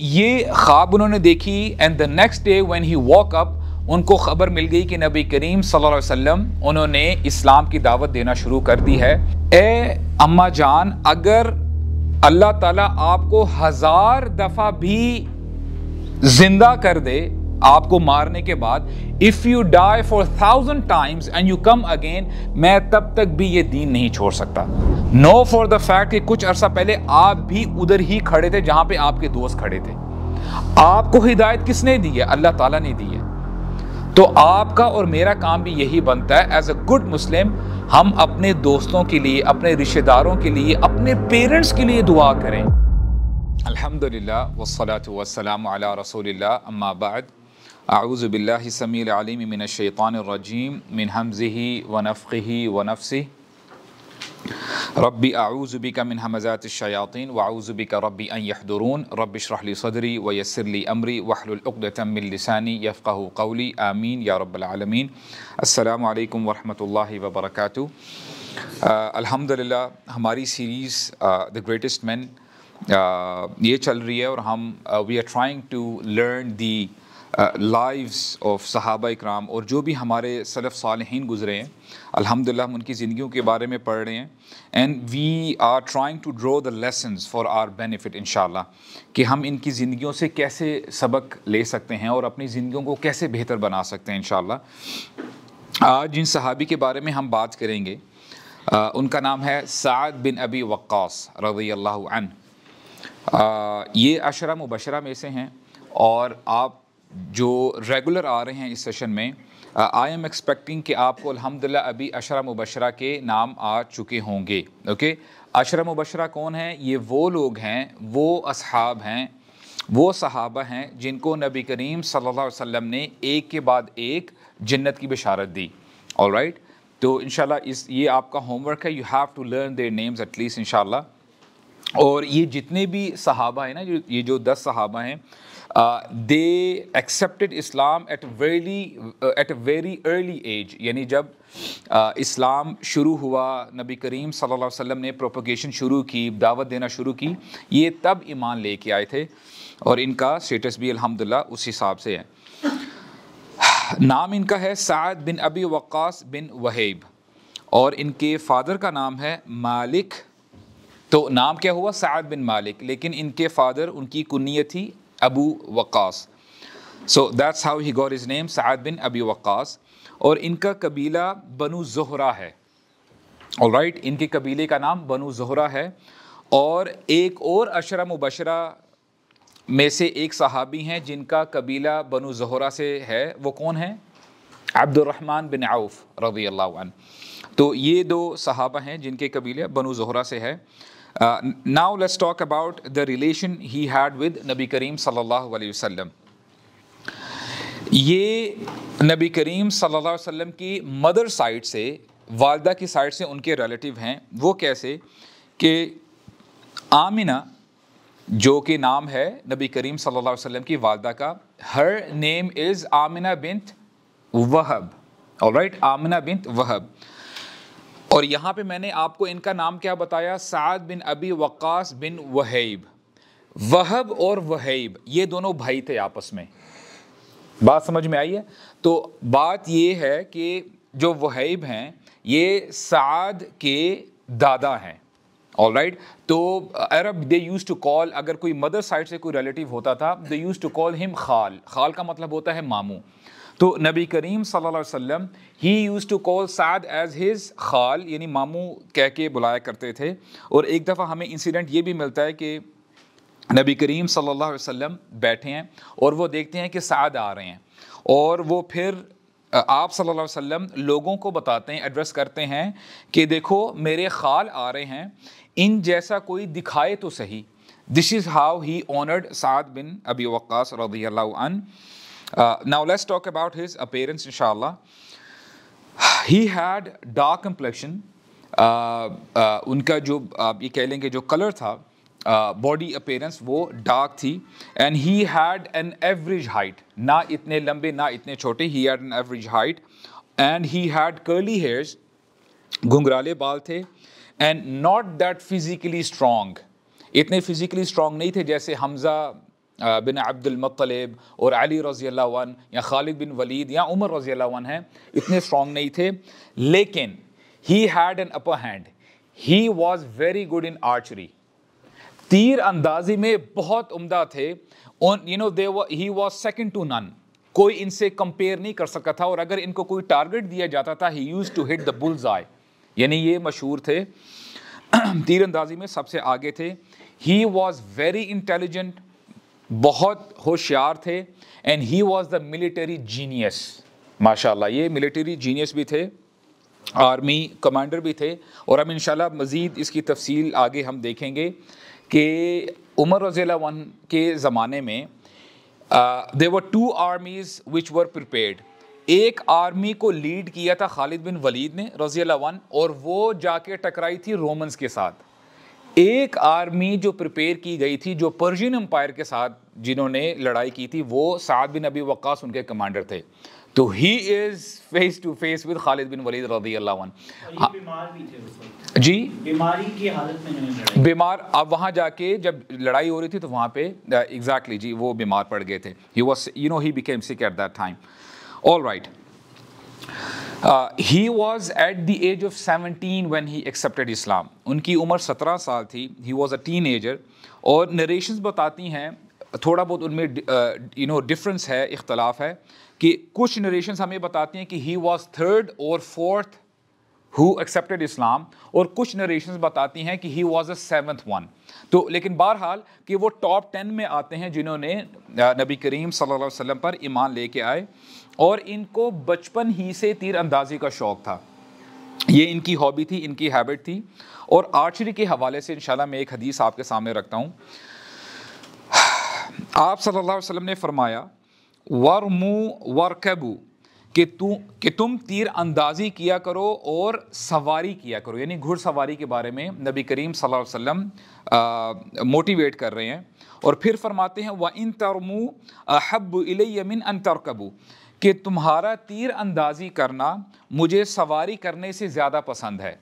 ये ख्वाब उन्होंने देखी and the next day when he walk up उनको ख़बर मिल गई कि नबी करीम सल्लल्लाहु अलैहि वसल्लम उन्होंने इस्लाम की दावत देना शुरू कर दी है ए अम्मा जान अगर अल्लाह ताला आपको हज़ार दफ़ा भी ज़िंदा कर दे आपको मारने के बाद if you die for thousand times and you come again मैं तब तक भी ये दीन नहीं छोड़ सकता नो फॉर द फैक्ट कि कुछ अरसा पहले आप भी उधर ही खड़े थे जहां पे आपके दोस्त खड़े थे आपको हिदायत किसने दी है अल्लाह ताला ने दी है तो आपका और मेरा काम भी यही बनता है एज अ गुड मुस्लिम हम अपने दोस्तों के लिए अपने रिश्तेदारों के लिए अपने पेरेंट्स के लिए दुआ करें अल्हम्दुलिल्लाह वसलात वसलाम अला रसूलिल्लाह अम्मा बाद أعوذ بالله السميع العليم من الشيطان الرجيم من همزه ونفخه ونفسه ربي أعوذ بك من همزات الشياطين وأعوذ بك ربي أن يحضرون ربي اشرح لي صدري ويسر لي أمري واحلل عقدة من لساني يفقه قولي آمين يا رب العالمين السلام عليكم ورحمة الله وبركاته آه الحمد لله آه، The Greatest Men آه man چل رہی ہے اور ہم آه We are trying to learn the lives of सहाबा इक्राम और जो भी हमारे सलफ़ सालहन गुज़रे हैं अल्हम्दुलिल्लाह हम उनकी ज़िंदगियों के बारे में पढ़ रहे हैं and we are trying to draw the lesson for our benefit in कि हम इनकी ज़िंदगियों से कैसे सबक ले सकते हैं और अपनी ज़िंदगियों को कैसे बेहतर बना सकते हैं इन आज जिन सहाबी के बारे में हम बात करेंगे आ, उनका नाम है साद बिन अबी वक्स रवैल्ला ये अशरा मुबशरा में से हैं और आप जो रेगुलर आ रहे हैं इस सेशन में आई एम एक्सपेक्टिंग कि आपको अल्हम्दुलिल्लाह अभी अशरा मुबशरा के नाम आ चुके होंगे ओके अशरा मुबशरा कौन है ये वो लोग हैं वो असहाब हैं वो सहाबा हैं जिनको नबी करीम सल्लल्लाहु अलैहि वसल्लम ने एक के बाद एक जन्नत की बशारत दी ऑल राइट तो इन इस ये आपका होमवर्क है you have to learn their names at least in और ये जितने भी सहाबा हैं ना ये जो दस सहाबा हैं they accepted Islam at very at uh, very early age यानी जब uh, इस्लाम शुरू हुआ नबी करीम सल्लल्लाहु अलैहि वसल्लम ने प्रोपोगेशन शुरू की दावत देना शुरू की ये तब ईमान लेके आए थे और इनका स्टेटस भी अल्हम्दुलिल्लाह उस हिसाब से है नाम इनका है साद बिन अबी वक्स बिन वहीब और इनके फादर का नाम है मालिक तो नाम क्या हुआ साद बिन मालिक लेकिन इनके फादर उनकी कुन्नीत थी अबू वकास सो that's how he got his name, Sa'ad bin Abi Waqas. और इनका कबीला बनु जहरा है और राइट right, इनके कबीले का नाम बनु जहरा है और एक और अशरा मुबशरा में से एक सहाबी हैं जिनका कबीला बनु जहरा से है वो कौन है अब्दुलरहमान बिन आउफ रजी अल्लाह तो ये दो सहाबा हैं जिनके कबीले बनु जहरा से है Uh, now let's talk about the relation he had with Nabi Kareem sallallahu alaihi wasallam. ये नबी करीम सल्लल्लाहु अलैहि वसल्लम की मदर साइड से वालदा की साइड से उनके रिलेटिव हैं वो कैसे कि आमिना जो कि नाम है नबी करीम सल्लल्लाहु अलैहि वसल्लम की वालदा का her name is Amina bint Wahb right Amina bint Wahb और यहाँ पे मैंने आपको इनका नाम क्या बताया साद बिन अबी वक़ास बिन वहीब वहब और वहीब ये दोनों भाई थे आपस में बात समझ में आई है तो बात ये है कि जो वहीब हैं ये साद के दादा हैं ऑल राइट तो Arab they use to call अगर कोई मदर साइड से कोई रिलेटिव होता था they use to call him खाल खाल का मतलब होता है मामू तो नबी करीम सल्लल्लाहु अलैहि वसल्लम he use to call Saad as his खाल यानी मामू कह के बुलाया करते थे और एक दफ़ा हमें इंसिडेंट ये भी मिलता है कि नबी करीम सल्लल्लाहु अलैहि वसल्लम बैठे हैं और वो देखते हैं कि साद आ रहे हैं और वो फिर आप सल्लल्लाहु अलैहि वसल्लम लोगों को बताते हैं एड्रेस करते हैं कि देखो मेरे खाल आ रहे हैं इन जैसा कोई दिखाए तो सही this is how he honoured Saad bin Abi Waqqas रदी अन Uh, now let's talk about his appearance, inshallah. He had dark complexion. उनका जो आप ये कह लेंगे जो कलर था बॉडी अपेयरेंस वो डार्क थी and he had an average height ना इतने लंबे ना इतने छोटे he had an average height and he had curly hairs घुंघराले बाल थे and not that physically strong इतने फिज़िकली स्ट्रॉन्ग नहीं थे जैसे हमज़ा बिन मतलब और अली रज़ी अल्लाह या खालिद बिन वलीद या उमर रज़ी अल्लाह हैं इतने स्ट्रॉन्ग नहीं थे लेकिन he had an upper hand he was very good in archery तीर अंदाजी में बहुत उमदा थे you know they he was second to none कोई इनसे कंपेयर नहीं कर सकता था और अगर इनको कोई टारगेट दिया जाता था he use to hit the bulls eye यानी ये मशहूर थे तीरंदाजी अंदाजी में सबसे आगे थे ही वॉज़ वेरी इंटेलिजेंट बहुत होशियार थे and he was the military genius माशाल्लाह ये मिलिट्री जीनियस भी थे आर्मी कमांडर भी थे और हम इन मज़ीद इसकी तफसील आगे हम देखेंगे कि उमर रज़ीला वन के ज़माने में they were two armies which were prepared एक आर्मी को लीड किया था खालिद बिन वलीद ने रज़ीला वन और वो जाके टकराई थी रोमन्स के साथ एक आर्मी जो प्रिपेयर की गई थी जो पर्शियन एम्पायर के साथ जिन्होंने लड़ाई की थी वो साद बिन अबी वक्स उनके कमांडर थे तो he is face to face with Khalid बिन वलीद रजी अल्लाह जी बीमारी की हालत में बीमार अब वहाँ जाके जब लड़ाई हो रही थी तो वहाँ पे एग्जैक्टली uh, exactly, जी वो बीमार पड़ गए थे he was you know he became sick at that time all right he was at the age of 17 when he accepted Islam उनकी उम्र 17 साल थी he was a teen ager narration बताती हैं थोड़ा बहुत उनमें यू नो डिफरेंस है इख्तलाफ है कि कुछ नरेशन हमें बताती हैं कि ही वॉज थर्ड और फोर्थ हु एक्सेप्टेड इस्लाम और कुछ नरेशन बताती हैं कि he was a seventh one तो लेकिन बहरहाल कि वो टॉप टेन में आते हैं जिन्होंने uh, नबी करीम सल्लल्लाहु अलैहि वसल्लम पर ईमान लेके आए और इनको बचपन ही से तीर अंदाजी का शौक़ था ये इनकी हॉबी थी इनकी हैबिट थी और आर्चरी के हवाले से इनशाला मैं एक हदीस आपके सामने रखता हूँ आप सल्लल्लाहु अलैहि वसल्लम ने फरमाया वर वरकबू कि तू कि तुम तीर अंदाजी किया करो और सवारी किया करो यानी घुड़सवारी के बारे में नबी करीम सल्लल्लाहु अलैहि वसल्लम मोटिवेट कर रहे हैं और फिर फरमाते हैं व इन तरमू हब इलैमिन अन तरकबू कि तुम्हारा तीर अंदाजी करना मुझे सवारी करने से ज़्यादा पसंद है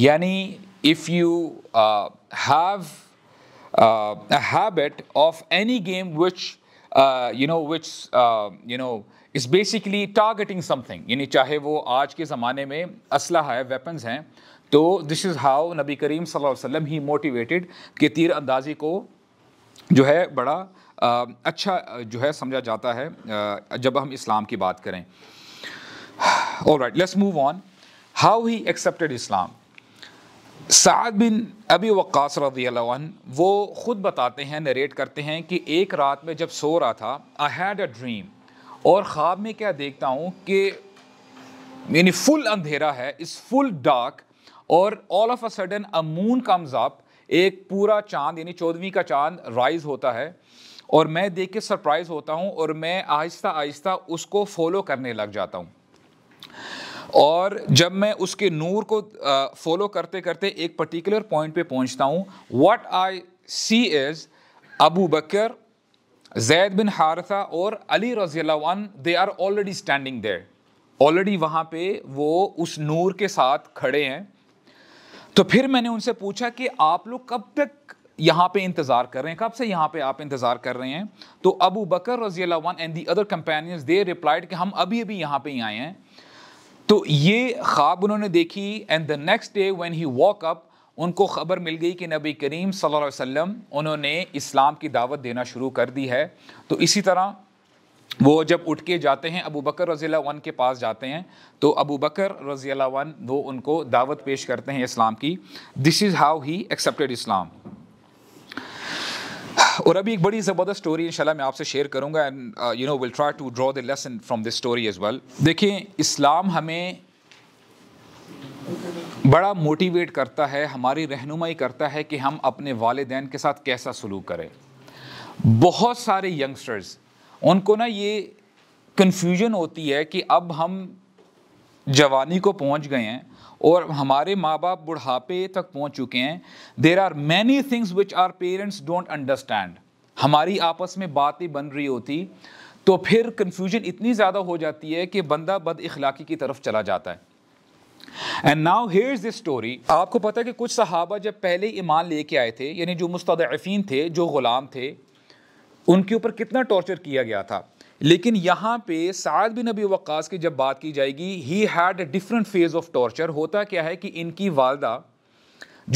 यानी if you have habit of any game which you know which you know is basically targeting something यानी चाहे वो आज के ज़माने में असला है वेपन्स हैं तो दिस इज़ हाउ नबी करीम सल्लल्लाहु अलैहि वसल्लम ही मोटिवेटेड कि तीर अंदाजी को जो है बड़ा अच्छा जो है समझा जाता है जब हम इस्लाम की बात करें right let's move on how he accepted Islam Saad bin Abi works रजी वो ख़ुद बताते हैं नरेट करते हैं कि एक रात में जब सो रहा था आई हैड अ ड्रीम और ख़्वाब में क्या देखता हूँ कि यानी फुल अंधेरा है इस फुल डार्क और all of a sudden a moon comes up एक पूरा चांद यानी चौदहवीं का चांद राइज होता है और मैं देख के सरप्राइज होता हूँ और मैं आहिस्ता आहिस्ता उसको फॉलो करने लग जाता हूँ और जब मैं उसके नूर को फॉलो करते करते एक पर्टिकुलर पॉइंट पे पहुँचता हूँ what I see is Abu Bakr Zaid bin Haritha और Ali one they are already standing there already वहाँ पे वो उस नूर के साथ खड़े हैं तो फिर मैंने उनसे पूछा कि आप लोग कब तक यहाँ पे इंतज़ार कर रहे हैं कब से यहाँ पे आप इंतज़ार कर रहे हैं तो अबू बकर रजी वन and the other companions they replied कि हम अभी अभी यहाँ पे ही आए हैं तो ये ख्वाब उन्होंने देखी and the next day when he walk up उनको ख़बर मिल गई कि नबी करीम सल्लल्लाहु अलैहि वसल्लम उन्होंने इस्लाम की दावत देना शुरू कर दी है तो इसी तरह वो जब उठ के जाते हैं अबू बकर रज़ी वन के पास जाते हैं तो अबू बकर रज़ी वन वो उनको दावत पेश करते हैं इस्लाम की this is how he accepted इस्लाम और अभी एक बड़ी ज़बरदस्त स्टोरी इंशाल्लाह मैं आपसे शेयर करूंगा and you know will try to draw the lesson from this story as well देखिए इस्लाम हमें बड़ा मोटिवेट करता है हमारी रहनुमाई करता है कि हम अपने वालदेन के साथ कैसा सलूक करें बहुत सारे यंगस्टर्स उनको ना ये कन्फ्यूजन होती है कि अब हम जवानी को पहुंच गए हैं और हमारे माँ बाप बुढ़ापे तक पहुँच चुके हैं there are many things which are parents don't understand हमारी आपस में बातें बन रही होती तो फिर कन्फ्यूजन इतनी ज़्यादा हो जाती है कि बंदा बद अखलाक़ी की तरफ चला जाता है and now here this story आपको पता है कि कुछ सहाबा जब पहले ईमान लेके आए थे यानी जो मुस्तफ़ीन थे जो ग़ुलाम थे उनके ऊपर कितना टॉर्चर किया गया था लेकिन यहाँ पे साद बिन नबी वक्स की जब बात की जाएगी he had different phase of torture होता क्या है कि इनकी वालदा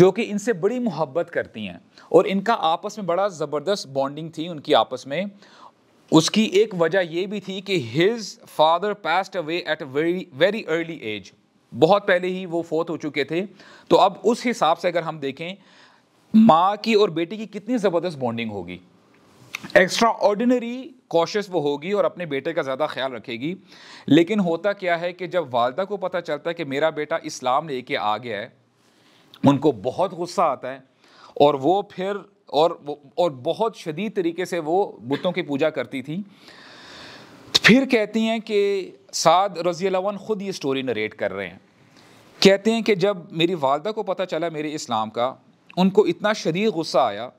जो कि इनसे बड़ी मोहब्बत करती हैं और इनका आपस में बड़ा ज़बरदस्त बॉन्डिंग थी उनकी आपस में उसकी एक वजह यह भी थी कि his father passed away at very very early age बहुत पहले ही वो फोत हो चुके थे तो अब उस हिसाब से अगर हम देखें माँ की और बेटी की कितनी ज़बरदस्त बॉन्डिंग होगी एक्स्ट्रा ऑर्डिनरी कोशिश वो होगी और अपने बेटे का ज़्यादा ख्याल रखेगी लेकिन होता क्या है कि जब वालदा को पता चलता है कि मेरा बेटा इस्लाम लेके आ गया है उनको बहुत गुस्सा आता है और वो फिर और और बहुत शदीद तरीके से वो बुतों की पूजा करती थी फिर कहती हैं कि साद रजी ख़ुद ये स्टोरी नरेट कर रहे हैं कहते हैं कि जब मेरी वालदा को पता चला मेरे इस्लाम का उनको इतना शदीद गुस्सा आया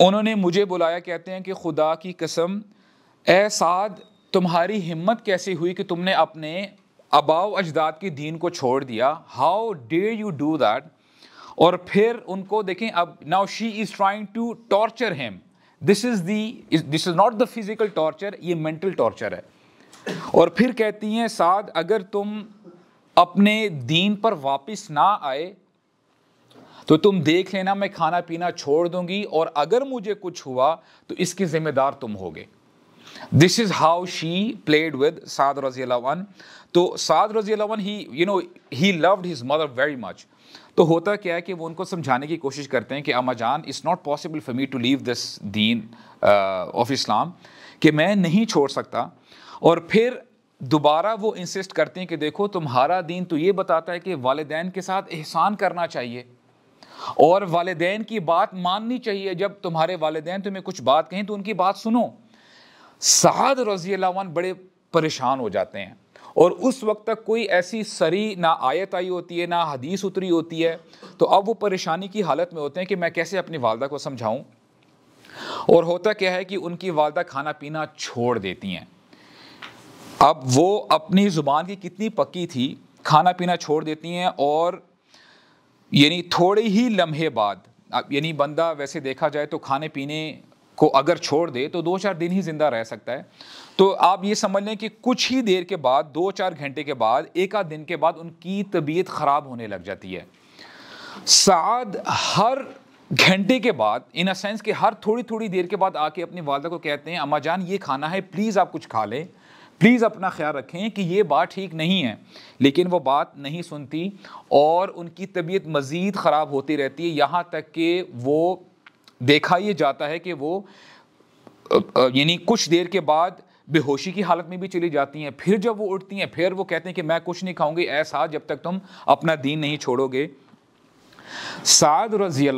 उन्होंने मुझे बुलाया कहते हैं कि खुदा की कसम ए साद तुम्हारी हिम्मत कैसी हुई कि तुमने अपने अबाव अजदाद के दीन को छोड़ दिया how dare you do that और फिर उनको देखें अब now she is trying to torture him this is the this is not the physical torture ये मेंटल टॉर्चर है और फिर कहती हैं साद अगर तुम अपने दीन पर वापस ना आए तो तुम देख लेना मैं खाना पीना छोड़ दूंगी और अगर मुझे कुछ हुआ तो इसकी जिम्मेदार तुम होगे this is how she played with साद रजी अलावन तो साद रजी अलावन he you know he loved his mother very much तो होता क्या है कि वो उनको समझाने की कोशिश करते हैं कि अम्मा जान it's not possible for me to leave this दीन ऑफ इस्लाम कि मैं नहीं छोड़ सकता और फिर दोबारा वो इंसिस्ट करते हैं कि देखो तुम्हारा दीन तो ये बताता है कि वालदेन के साथ एहसान करना चाहिए और वालदेन की बात माननी चाहिए जब तुम्हारे वालदेन तुम्हें कुछ बात कहें तो उनकी बात सुनो साद रजी बड़े परेशान हो जाते हैं और उस वक्त तक कोई ऐसी सरी ना आयत आई होती है ना हदीस उतरी होती है तो अब वो परेशानी की हालत में होते हैं कि मैं कैसे अपनी वालदा को समझाऊं और होता क्या है कि उनकी वालदा खाना पीना छोड़ देती हैं अब वो अपनी ज़ुबान की कितनी पक्की थी खाना पीना छोड़ देती हैं और यानी थोड़े ही लम्हे बाद यानी बंदा वैसे देखा जाए तो खाने पीने को अगर छोड़ दे तो दो चार दिन ही ज़िंदा रह सकता है तो आप ये समझ लें कि कुछ ही देर के बाद दो चार घंटे के बाद एक आध दिन के बाद उनकी तबीयत ख़राब होने लग जाती है साद हर घंटे के बाद इन अ सेंस के हर थोड़ी थोड़ी देर के बाद आके अपनी वालदा को कहते हैं अम्मा जान ये खाना है प्लीज़ आप कुछ खा लें प्लीज़ अपना ख्याल रखें कि ये बात ठीक नहीं है लेकिन वो बात नहीं सुनती और उनकी तबीयत मज़ीद ख़राब होती रहती है यहाँ तक कि वो देखा ये जाता है कि वो यानी कुछ देर के बाद बेहोशी की हालत में भी चली जाती हैं फिर जब वो उठती हैं फिर वो कहते हैं कि मैं कुछ नहीं खाऊंगी ऐसा जब तक तुम अपना दीन नहीं छोड़ोगे साद रजी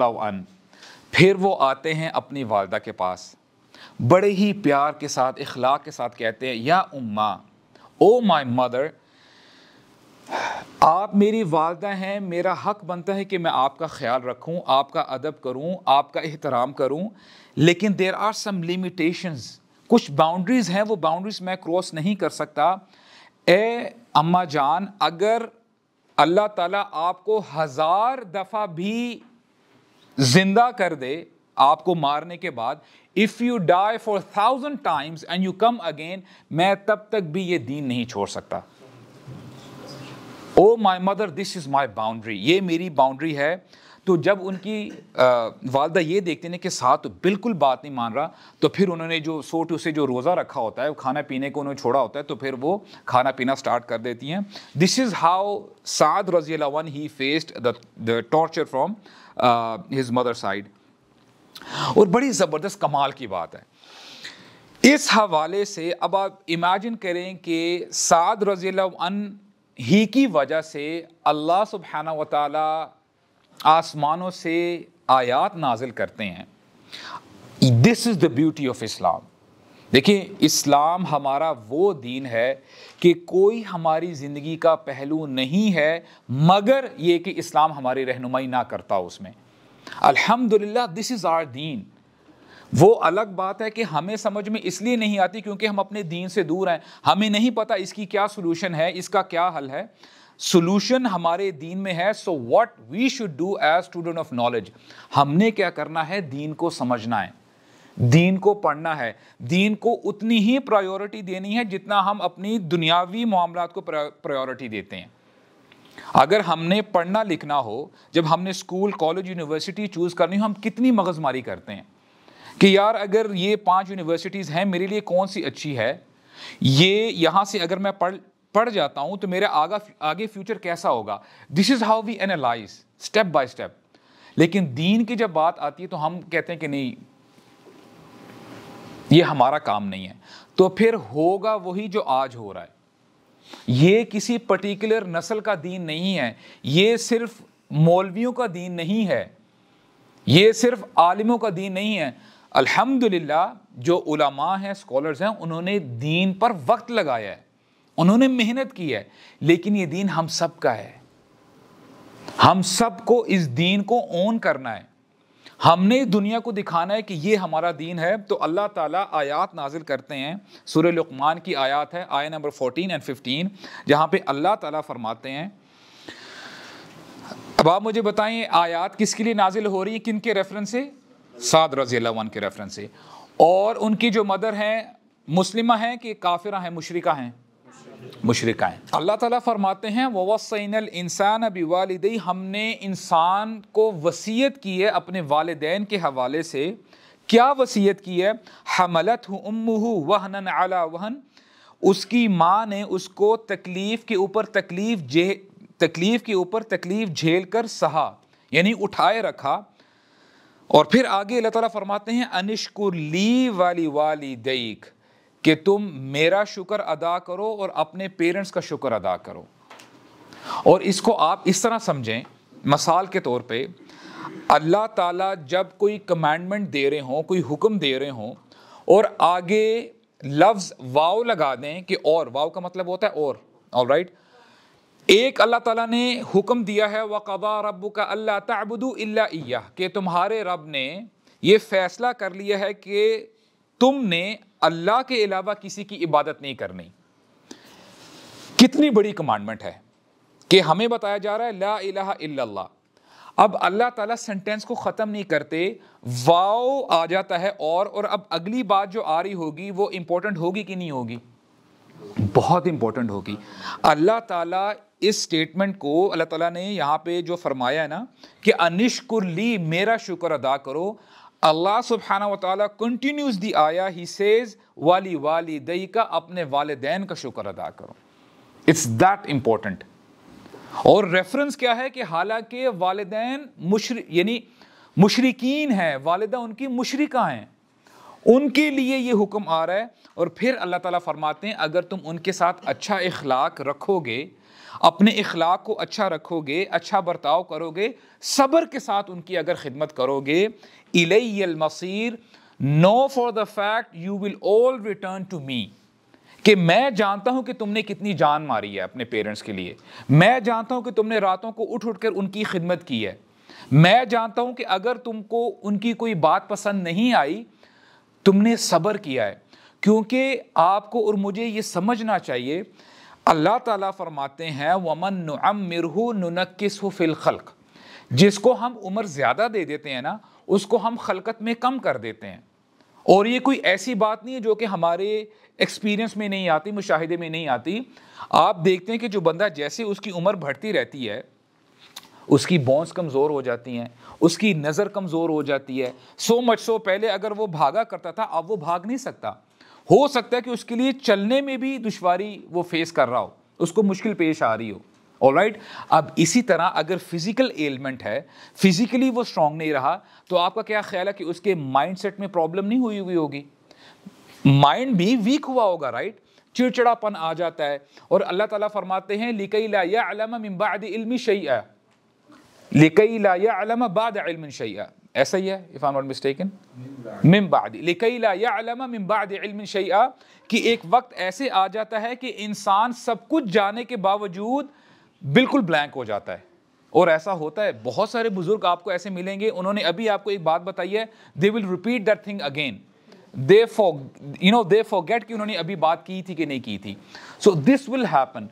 फिर वो आते हैं अपनी वालदा के पास बड़े ही प्यार के साथ इखलाक के साथ कहते हैं या उम्मा ओ माय मदर आप मेरी वालदा हैं मेरा हक बनता है कि मैं आपका ख्याल रखूं आपका अदब करूं आपका एहतराम करूं लेकिन देर आर सम लिमिटेशंस कुछ बाउंड्रीज़ हैं वो बाउंड्रीज़ मैं क्रॉस नहीं कर सकता ए अम्मा जान अगर अल्लाह ताला आपको हज़ार दफ़ा भी ज़िंदा कर दे आपको मारने के बाद if you die for thousand times and you come again मैं तब तक भी ये दीन नहीं छोड़ सकता oh my mother this is my boundary ये मेरी बाउंड्री है तो जब उनकी वालदा ये देखते ना कि साथ तो बिल्कुल बात नहीं मान रहा तो फिर उन्होंने जो सोट उसे जो रोज़ा रखा होता है खाना पीने को उन्होंने छोड़ा होता है तो फिर वो खाना पीना स्टार्ट कर देती हैं दिस इज़ हाउ साद रजी वन he faced the torture from his mother side और बड़ी ज़बरदस्त कमाल की बात है इस हवाले से अब आप इमेजिन करें कि साद रजील अन ही की वजह से अल्लाह सुबहाना व ताला आसमानों से आयात नाजिल करते हैं this is the beauty of इस्लाम देखिए इस्लाम हमारा वो दीन है कि कोई हमारी ज़िंदगी का पहलू नहीं है मगर ये कि इस्लाम हमारी रहनुमाई ना करता उसमें अल्हम्दुलिल्लाह दिस इज़ आर दीन वो अलग बात है कि हमें समझ में इसलिए नहीं आती क्योंकि हम अपने दीन से दूर हैं हमें नहीं पता इसकी क्या सोल्यूशन है इसका क्या हल है सोल्यूशन हमारे दीन में है so what we should do as student of knowledge हमने क्या करना है दीन को समझना है दीन को पढ़ना है दीन को उतनी ही प्रायोरिटी देनी है जितना हम अपनी दुनियावी मामला को प्रायोरिटी देते हैं अगर हमने पढ़ना लिखना हो जब हमने स्कूल कॉलेज यूनिवर्सिटी चूज़ करनी हो हम कितनी मगजमारी करते हैं कि यार अगर ये पांच यूनिवर्सिटीज़ हैं मेरे लिए कौन सी अच्छी है ये यहां से अगर मैं पढ़ पढ़ जाता हूँ तो मेरा आगा आगे फ्यूचर कैसा होगा this is how we analyze step by step लेकिन दीन की जब बात आती है तो हम कहते हैं कि नहीं ये हमारा काम नहीं है तो फिर होगा वही जो आज हो रहा है ये किसी पर्टिकुलर नस्ल का दीन नहीं है ये सिर्फ मौलवियों का दीन नहीं है ये सिर्फ आलिमों का दीन नहीं है अल्हम्दुलिल्लाह जो उलमा हैं स्कॉलर्स हैं उन्होंने दीन पर वक्त लगाया है उन्होंने मेहनत की है लेकिन ये दीन हम सब का है हम सब को इस दीन को ओन करना है हमने दुनिया को दिखाना है कि ये हमारा दीन है तो अल्लाह ताला आयत नाजिल करते हैं सूर्य लुकमान की आयत है आय नंबर 14 एंड 15 जहाँ पे अल्लाह ताला फरमाते हैं अब आप मुझे बताएं आयत किसके लिए नाजिल हो रही है किन के रेफरेंस से साद रजी वन के रेफरेंस से और उनकी जो मदर हैं मुस्लिमा हैं कि काफिरा हैं मुशरिका हैं मुशरकाएँ अल्लाह ताला फरमाते हैं वसैन इंसान अबी वालद हमने इंसान को वसीयत की है अपने वालदेन के हवाले से क्या वसीयत की है हमलत हूँ उम्मू वहन अला वहन उसकी माँ ने उसको तकलीफ़ के ऊपर तकलीफ़ जे तकलीफ़ के ऊपर तकलीफ़ झेल कर सहा यानी उठाए रखा और फिर आगे अल्लाह ताला फरमाते हैं अनिश्कुर ली वाली वाली दैक कि तुम मेरा शुक्र अदा करो और अपने पेरेंट्स का शुक्र अदा करो और इसको आप इस तरह समझें मसाल के तौर पे अल्लाह ताला जब कोई कमांडमेंट दे रहे हों कोई हुक्म दे रहे हों और आगे लफ्ज़ वाव लगा दें कि और वाव का मतलब होता है और ऑल राइट एक अल्लाह ताला ने हुक्म दिया है वकबा रब का अल्लाह तबुदू इया कि तुम्हारे रब ने ये फैसला कर लिया है कि तुमने अल्लाह के अलावा किसी की इबादत नहीं करनी कितनी बड़ी कमांडमेंट है कि हमें बताया जा रहा है ला इलाहा इल्लल्लाह अब अल्लाह ताला सेंटेंस को ख़त्म नहीं करते वाओ आ जाता है और और अब अगली बात जो आ रही होगी वो इंपॉर्टेंट होगी कि नहीं होगी बहुत इंपॉर्टेंट होगी अल्लाह ताला इस स्टेटमेंट को अल्लाह ताला ने यहां पे जो फरमाया है ना कि अनिश्कुर ली मेरा शुक्र अदा करो अल्लाह सुबहाना वाली कंटिन्यूज़ दी आया ही सेज़ वाली वाली दई का अपने वालदेन का शुक्र अदा करो इट्स दैट इंपॉर्टेंट और रेफरेंस क्या है कि हालांकि वालदेन मुशर यानी मुशरकिन हैं वालदा उनकी मुशरका हैं उनके लिए ये हुक्म आ रहा है और फिर अल्लाह ताला फरमाते हैं अगर तुम उनके साथ अच्छा इखलाक रखोगे अपने इखलाक को अच्छा रखोगे अच्छा बर्ताव करोगे सब्र के साथ उनकी अगर खिदमत करोगे इलेयल मसीर know for the fact you will all return to me कि मैं जानता हूं कि तुमने कितनी जान मारी है अपने पेरेंट्स के लिए मैं जानता हूं कि तुमने रातों को उठ उठ उनकी खिदमत की है मैं जानता हूं कि अगर तुमको उनकी कोई बात पसंद नहीं आई तुमने सब्र किया है क्योंकि आपको और मुझे ये समझना चाहिए अल्लाह ताला फरमाते हैं वमन नमरहू ननक्स फ़िलखल्क जिसको हम उम्र ज़्यादा दे देते हैं ना उसको हम खलकत में कम कर देते हैं और ये कोई ऐसी बात नहीं है जो कि हमारे एक्सपीरियंस में नहीं आती मुशाहिदे में नहीं आती आप देखते हैं कि जो बंदा जैसे उसकी उम्र बढ़ती रहती है उसकी बॉन्स कमज़ोर हो जाती हैं उसकी नज़र कमज़ोर हो जाती है सो मच सो पहले अगर वो भागा करता था अब वो भाग नहीं सकता हो सकता है कि उसके लिए चलने में भी दुशारी वो फेस कर रहा हो उसको मुश्किल पेश आ रही हो ऑल ऑलराइट अब इसी तरह अगर फिजिकल एलमेंट है फिजिकली वो स्ट्रांग नहीं रहा तो आपका क्या ख्याल है कि उसके माइंडसेट में प्रॉब्लम नहीं हुई हुई होगी माइंड भी वीक हुआ होगा राइट चिड़चिड़ापन आ जाता है और अल्लाह ताला फरमाते हैं लिकई लायाबादमी शैया लिकई लायाम बाद इल्म शैया ऐसा ही है इफ़ आई नॉट मिस्टेकन मिम्बादी लिकई लायाम मिम्बाद इल्म शैया कि एक वक्त ऐसे आ जाता है कि इंसान सब कुछ जाने के बावजूद बिल्कुल ब्लैंक हो जाता है और ऐसा होता है बहुत सारे बुजुर्ग आपको ऐसे मिलेंगे उन्होंने अभी आपको एक बात बताई है they will repeat that thing again they for you know they forget कि उन्होंने अभी बात की थी कि नहीं की थी सो दिस विल हैपन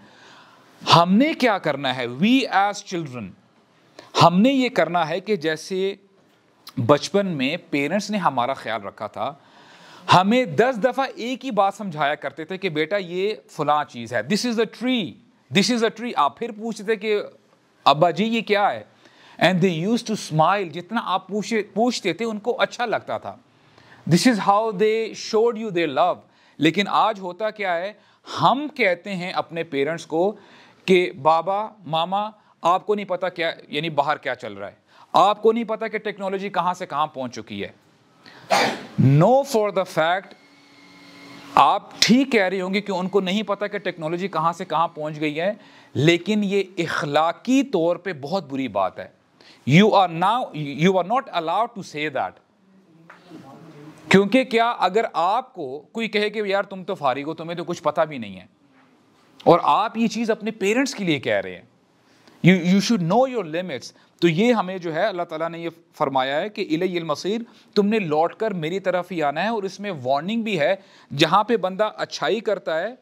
हमने क्या करना है वी एज चिल्ड्रन हमने ये करना है कि जैसे बचपन में पेरेंट्स ने हमारा ख्याल रखा था हमें दस दफ़ा एक ही बात समझाया करते थे कि बेटा ये फला चीज़ है this is the tree this is a tree आप फिर पूछते कि अब्बा जी ये क्या है and they used to smile जितना आप पूछे पूछते थे उनको अच्छा लगता था this is how they showed you they love लेकिन आज होता क्या है हम कहते हैं अपने पेरेंट्स को कि बाबा मामा आपको नहीं पता क्या यानी बाहर क्या चल रहा है आपको नहीं पता कि टेक्नोलॉजी कहाँ से कहाँ पहुँच चुकी है नो फॉर द फैक्ट आप ठीक कह रही होंगी कि उनको नहीं पता कि टेक्नोलॉजी कहाँ से कहाँ पहुँच गई है लेकिन ये इखलाकी तौर पे बहुत बुरी बात है you are now you are not allowed to say that क्योंकि क्या अगर आपको कोई कहे कि यार तुम तो फारिग हो तुम्हें तो कुछ पता भी नहीं है और आप ये चीज़ अपने पेरेंट्स के लिए कह रहे हैं you you should know your limits तो ये हमें जो है अल्लाह ताला ने ये फरमाया है कि इलमसीर तुमने लौट कर मेरी तरफ ही आना है और इसमें वार्निंग भी है जहाँ पे बंदा अच्छाई करता है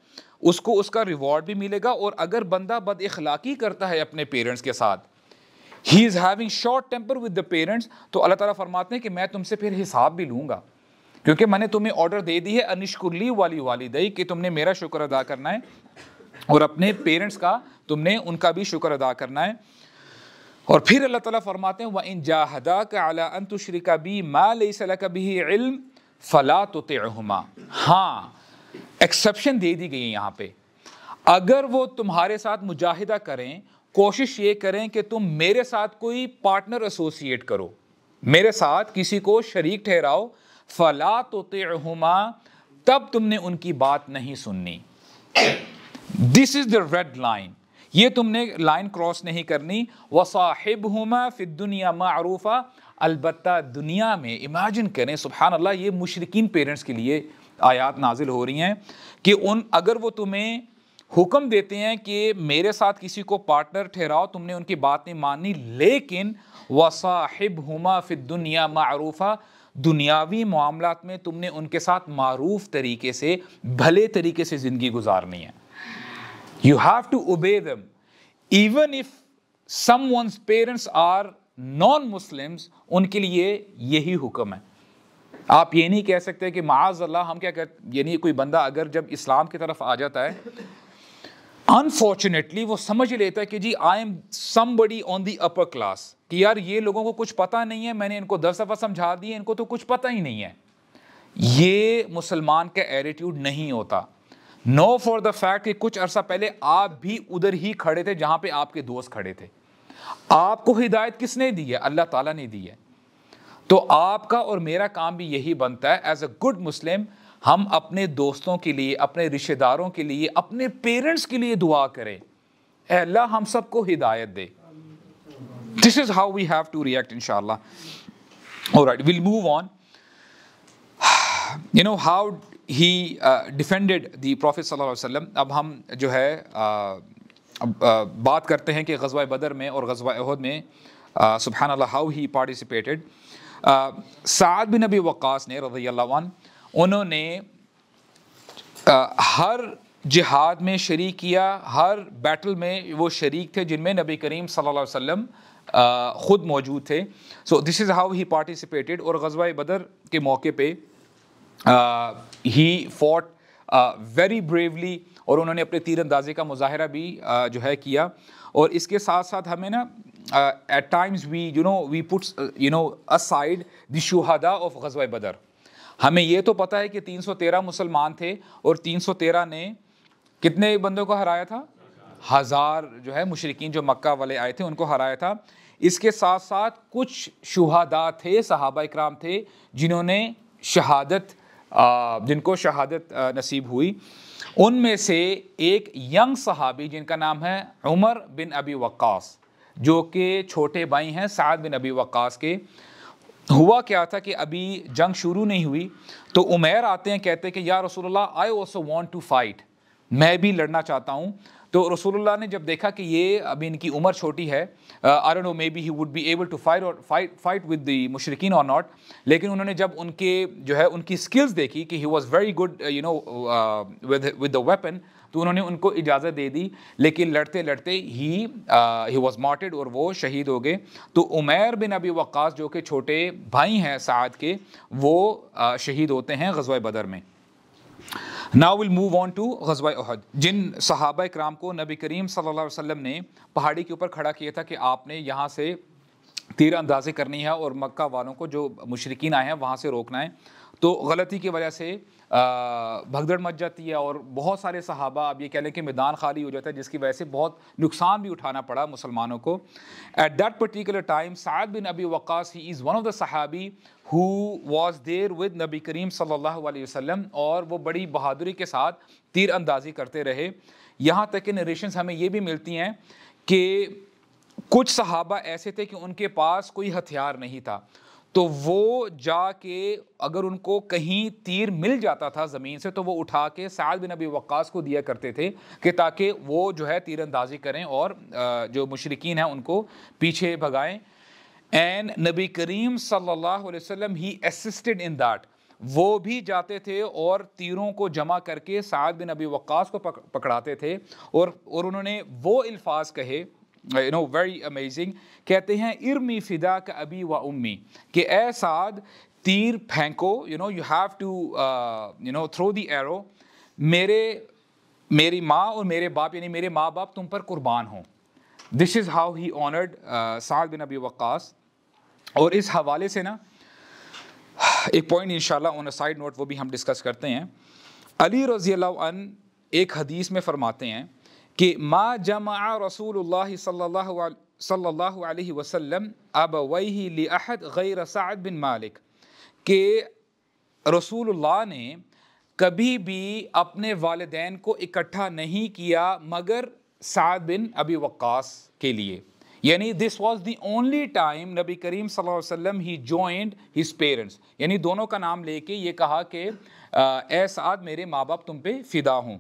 उसको उसका रिवॉर्ड भी मिलेगा और अगर बंदा बद अखलाक़ी करता है अपने पेरेंट्स के साथ he is having short temper with the parents तो अल्लाह ताला फरमाते हैं कि मैं तुमसे फिर हिसाब भी लूँगा क्योंकि मैंने तुम्हें ऑर्डर दे दी है अनिशकुल्ली वाली दई कि तुमने मेरा शुक्र अदा करना है और अपने पेरेंट्स का तुमने उनका भी शुक्र अदा करना है और फिर अल्लाह ताला फरमाते हैं व इन जाहदा का अला अंतुश्री का बी माल कभी इल्म फ़ला तो हाँ एक्सेप्शन दे दी गई है यहाँ पे अगर वो तुम्हारे साथ मुजाहिदा करें कोशिश ये करें कि तुम मेरे साथ कोई पार्टनर एसोसिएट करो मेरे साथ किसी को शरीक ठहराओ फ़ला तो तब तुमने उनकी बात नहीं सुननी this is the red line ये तुमने लाइन क्रॉस नहीं करनी व साहिब हुमा फिर दुनिया मरूफ़ा अलबत् दुनिया में इमेजिन करें सुबहान अल्लाह ये मुशरकिन पेरेंट्स के लिए आयात नाजिल हो रही हैं कि उन अगर वो तुम्हें हुक्म देते हैं कि मेरे साथ किसी को पार्टनर ठहराओ तुमने उनकी बात नहीं मानी लेकिन व साहिब हुमा फिर दुनिया मरूफ़ा दुनियावी मामला में तुमने उनके साथ मरूफ तरीके से भले तरीके से ज़िंदगी गुजारनी है You have to obey them. Even if someone's parents are non-Muslims, उनके लिए यही हुक्म है आप ये नहीं कह सकते कि माज अल्लाह हम क्या कर यानी कोई बंदा अगर जब इस्लाम की तरफ आ जाता है अनफॉर्चुनेटली वो समझ लेता है कि जी I am somebody on the upper class कि यार ये लोगों को कुछ पता नहीं है मैंने इनको दस दफ़ा समझा दिए इनको तो कुछ पता ही नहीं है ये मुसलमान का एटीट्यूड नहीं होता नो फॉर द फैक्ट कि कुछ अरसा पहले आप भी उधर ही खड़े थे जहां पे आपके दोस्त खड़े थे आपको हिदायत किसने दी है अल्लाह ताला ने दी है तो आपका और मेरा काम भी यही बनता है एज अ गुड मुस्लिम हम अपने दोस्तों के लिए अपने रिश्तेदारों के लिए अपने पेरेंट्स के लिए दुआ करें अल्लाह हम सबको हिदायत दे this is how we have to react in right will move on you know how he defended the prophet सल्लल्लाहु अलैहि वसल्लम अब हम जो है uh, अब uh, बात करते हैं कि गजवा बदर में और गजवा अहद में सुबहान हाउ ही पार्टिसिपेटेड साद बिन नबी वक़ास ने रजी उन्होंने uh, हर जिहाद में शरीक किया हर बैटल में वो शरीक थे जिनमें नबी करीम सल्लल्लाहु अलैहि वसल्लम ख़ुद मौजूद थे so this is how he participated और गजवा बदर के मौके पर ही फॉट वेरी ब्रेवली और उन्होंने अपने तीर अंदाजे का मुजाहरा भी uh, जो है किया और इसके साथ साथ हमें ना at times we you know we puts you know aside the शुहदा ऑफ गजवा बदर हमें ये तो पता है कि 313 मुसलमान थे और 313 ने कितने बंदों को हराया था हज़ार जो है मुशरकिन जो मक्का वाले आए थे उनको हराया था इसके साथ साथ कुछ शुहदा थे सहाबा इक्राम थे जिन्होंने शहादत जिनको शहादत नसीब हुई उनमें से एक यंग सहाबी जिनका नाम है उमर बिन अबी वक्स जो कि छोटे भाई हैं साद बिन अबी वक्स के हुआ क्या था कि अभी जंग शुरू नहीं हुई तो उमेर आते हैं कहते हैं कि या रसोल्ला I also want to fight मैं भी लड़ना चाहता हूँ तो रसूलुल्लाह ने जब देखा कि ये अभी इनकी उम्र छोटी है I don't know maybe he would be able to fight और फाइट फाइट विद द मुशरकिन और नॉट लेकिन उन्होंने जब उनके जो है उनकी स्किल्स देखी कि he was very good you know with with the weapon तो उन्होंने उनको इजाज़त दे दी लेकिन लड़ते लड़ते ही ही वॉज मॉटेड और वो शहीद हो गए तो उमैर बिन अबी वक़ास जो कि छोटे भाई हैं साद के वो uh, शहीद होते हैं गजवा बदर में now will move on to गजवा अहद जिन सहाबा कराम को नबी करीम सल्लल्लाहु अलैहि ने पहाड़ी के ऊपर खड़ा किया था कि आपने यहाँ से तीर अंदाजी करनी है और मक्का वालों को जो मुशरकिन आए हैं वहाँ से रोकना है तो गलती की वजह से भगदड़ मच जाती है और बहुत सारे सहाबा अब ये कह लें कि मैदान खाली हो जाता है जिसकी वजह से बहुत नुकसान भी उठाना पड़ा मुसलमानों को एट दैट पर्टिकुलर टाइम साद बिन अबी वक़ास he is one of the सहाबी हु वॉज देर विद नबी करीम सल्ला वसम और वो बड़ी बहादुरी के साथ तीर अंदाजी करते रहे यहाँ तक कि नरेशन हमें ये भी मिलती हैं कि कुछ सहाबा ऐसे थे कि उनके पास कोई हथियार नहीं था तो वो जाके अगर उनको कहीं तीर मिल जाता था ज़मीन से तो वो उठा के साद बिन अबी वक्स को दिया करते थे कि ताकि वो जो है तीरंदाजी करें और जो मशरकिन हैं उनको पीछे भगाएं एंड नबी करीम सल्लल्लाहु अलैहि वसल्लम ही असिस्टेड इन दैट वो भी जाते थे और तीरों को जमा करके साद बिन अबी वक्स को पकड़ाते थे और और उन्होंने वो अल्फाज कहे यू नो वेरी अमेजिंग कहते हैं इर्मी फ़िदा का अबी व उम्मी कि ए साद तीर फेंको you know you have to you know throw the arrow मेरे मेरी माँ और मेरे बाप यानी मेरे माँ बाप तुम पर कुर्बान हो this is how he honoured साद बिन अबी वक्स और इस हवाले से ना एक point in on a side note वो भी हम डिस्कस करते हैं अली रज़ी एक हदीस में फ़रमाते हैं कि मा जमा रसूल सल्लल्लाहु वसलम अब वही लिहद गैर साद बिन मालिक के रसूलुल्लाह ने कभी भी अपने वालदेन को इकट्ठा नहीं किया मगर साद बिन अबी वक्कास के लिए यानी this was the only time नबी करीम वसल्लम ही जॉइंड हिज पेरेंट्स यानी दोनों का नाम लेके ये कहा कि ए साद मेरे माँ बाप तुम पे फ़िदा हूँ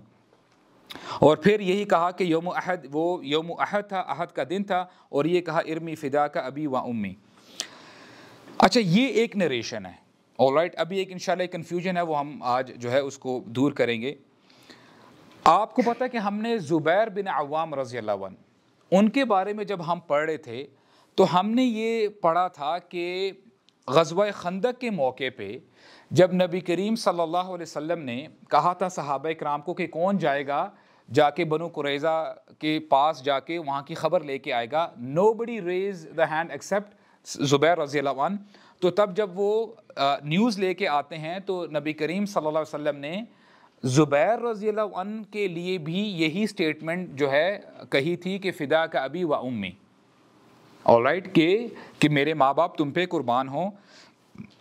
और फिर यही कहा कि योम अहद वो योम अहद था अहद का दिन था और ये कहा इर्मी फ़िदा का अभी व उम्मी अच्छा ये एक नरेशन है ऑल राइट अभी एक इंशाल्लाह कन्फ्यूजन है वो हम आज जो है उसको दूर करेंगे आपको पता है कि हमने ज़ुबैर बिन अवाम रज़ी वन उनके बारे में जब हम पढ़ रहे थे तो हमने ये पढ़ा था कि गजवा खंदक के मौके पे जब नबी करीम सल्लल्लाहु अलैहि वसल्लम ने कहा था सहाबा कराम को कि कौन जाएगा जाके बनो कुरेजा के पास जाके वहाँ की ख़बर लेके आएगा nobody raise the hand except ज़ुबैर रज़ी तो तब जब वो न्यूज़ लेके आते हैं तो नबी करीम सल्लल्लाहु अलैहि वसल्लम ने ज़ुबैर रज़ी के लिए भी यही स्टेटमेंट जो है कही थी कि फ़िदा का अभी व उम्मी ऑल राइट के कि मेरे माँ बाप तुम पे कुर्बान हो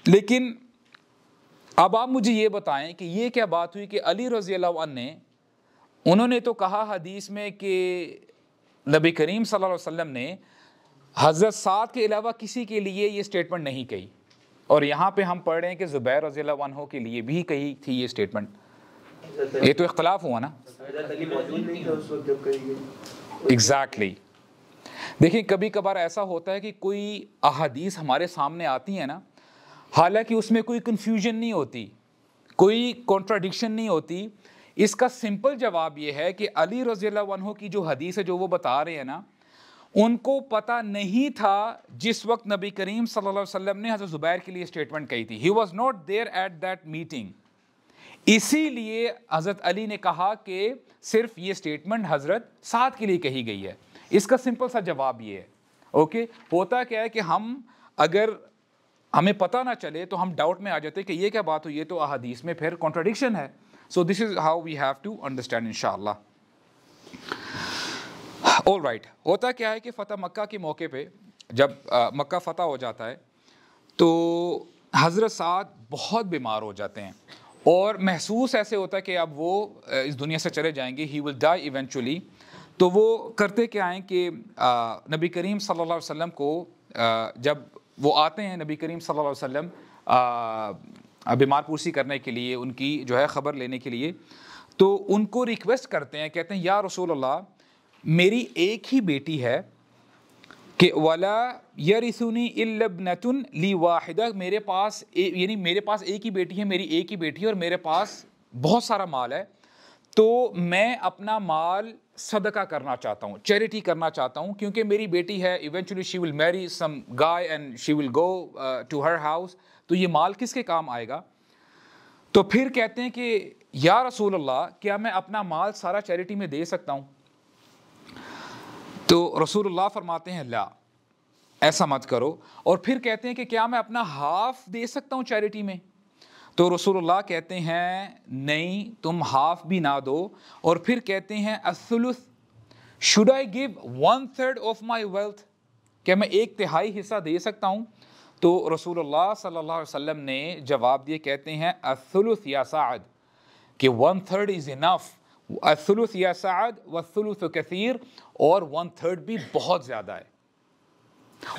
लेकिन अब आप मुझे ये बताएं कि ये क्या बात हुई कि अली रज़ी ने उन्होंने तो कहा हदीस में कि नबी करीम सल्लल्लाहु अलैहि वसल्लम ने हज़रत सात के अलावा किसी के लिए ये स्टेटमेंट नहीं कही और यहाँ पे हम पढ़ रहे हैं कि ज़ुबैर रज़ी वनहों के लिए भी कही थी ये स्टेटमेंट ये तो इख्तलाफ हुआ ना एग्जैक्टली देखिए कभी कभार ऐसा होता है कि कोई अहदीस हमारे सामने आती है ना हालांकि उसमें कोई कन्फ्यूजन नहीं होती कोई कॉन्ट्राडिक्शन नहीं होती इसका सिंपल जवाब यह है कि अली रजील्ला की जो हदीस है जो वो बता रहे हैं ना उनको पता नहीं था जिस वक्त नबी करीम सल्लल्लाहु अलैहि वसल्लम ने हज़रत ज़ुबैर के लिए स्टेटमेंट कही थी he was not there at that meeting इसीलिए हज़रत अली ने कहा कि सिर्फ ये स्टेटमेंट हज़रत सात के लिए कही गई है इसका सिंपल सा जवाब ये है ओके होता क्या है कि हम अगर हमें पता ना चले तो हम डाउट में आ जाते कि ये क्या बात हुई ये तो अदीस में फिर कॉन्ट्रडिक्शन है So this is how we have to understand inshallah. All right. होता क्या है कि फ़तह मक्का के मौके पे जब आ, मक्का फ़तह हो जाता है तो हज़रत साद बहुत बीमार हो जाते हैं और महसूस ऐसे होता है कि अब वो इस दुनिया से चले जाएंगे ही विल डाई इवेंचुअली तो वो करते क्या हैं कि नबी करीम सल्लल्लाहु अलैहि वसल्लम को आ, जब वो आते हैं नबी करीम सल्लल्लाहु अलैहि वसल्लम बीमार पूर्सी करने के लिए उनकी जो है ख़बर लेने के लिए तो उनको रिक्वेस्ट करते हैं कहते हैं या रसूल अल्लाह मेरी एक ही बेटी है कि वाला यरिसुनी इल्लबनतुन ली वाहिदा मेरे पास यानी मेरे पास एक ही बेटी है मेरी एक ही बेटी है और मेरे पास बहुत सारा माल है तो मैं अपना माल सदका करना चाहता हूँ चैरिटी करना चाहता हूँ क्योंकि मेरी बेटी है eventually she will marry some guy and she will go to her house तो ये माल किसके काम आएगा तो फिर कहते हैं कि या रसूल अल्लाह क्या मैं अपना माल सारा चैरिटी में दे सकता हूँ तो अल्लाह फरमाते हैं ला ऐसा मत करो और फिर कहते हैं कि क्या मैं अपना हाफ दे सकता हूँ चैरिटी में तो रसूलुल्लाह कहते हैं नहीं तुम हाफ भी ना दो और फिर कहते हैं असलुस should I give one third of my wealth क्या मैं एक तिहाई हिस्सा दे सकता हूँ तो रसूल सल्लल्लाहु अलैहि वसल्लम ने जवाब दिए कहते हैं असलुस या साद कि वन थर्ड इज़ इनफ़ असलुस या साद वसलुस कसीर और वन थर्ड भी बहुत ज़्यादा है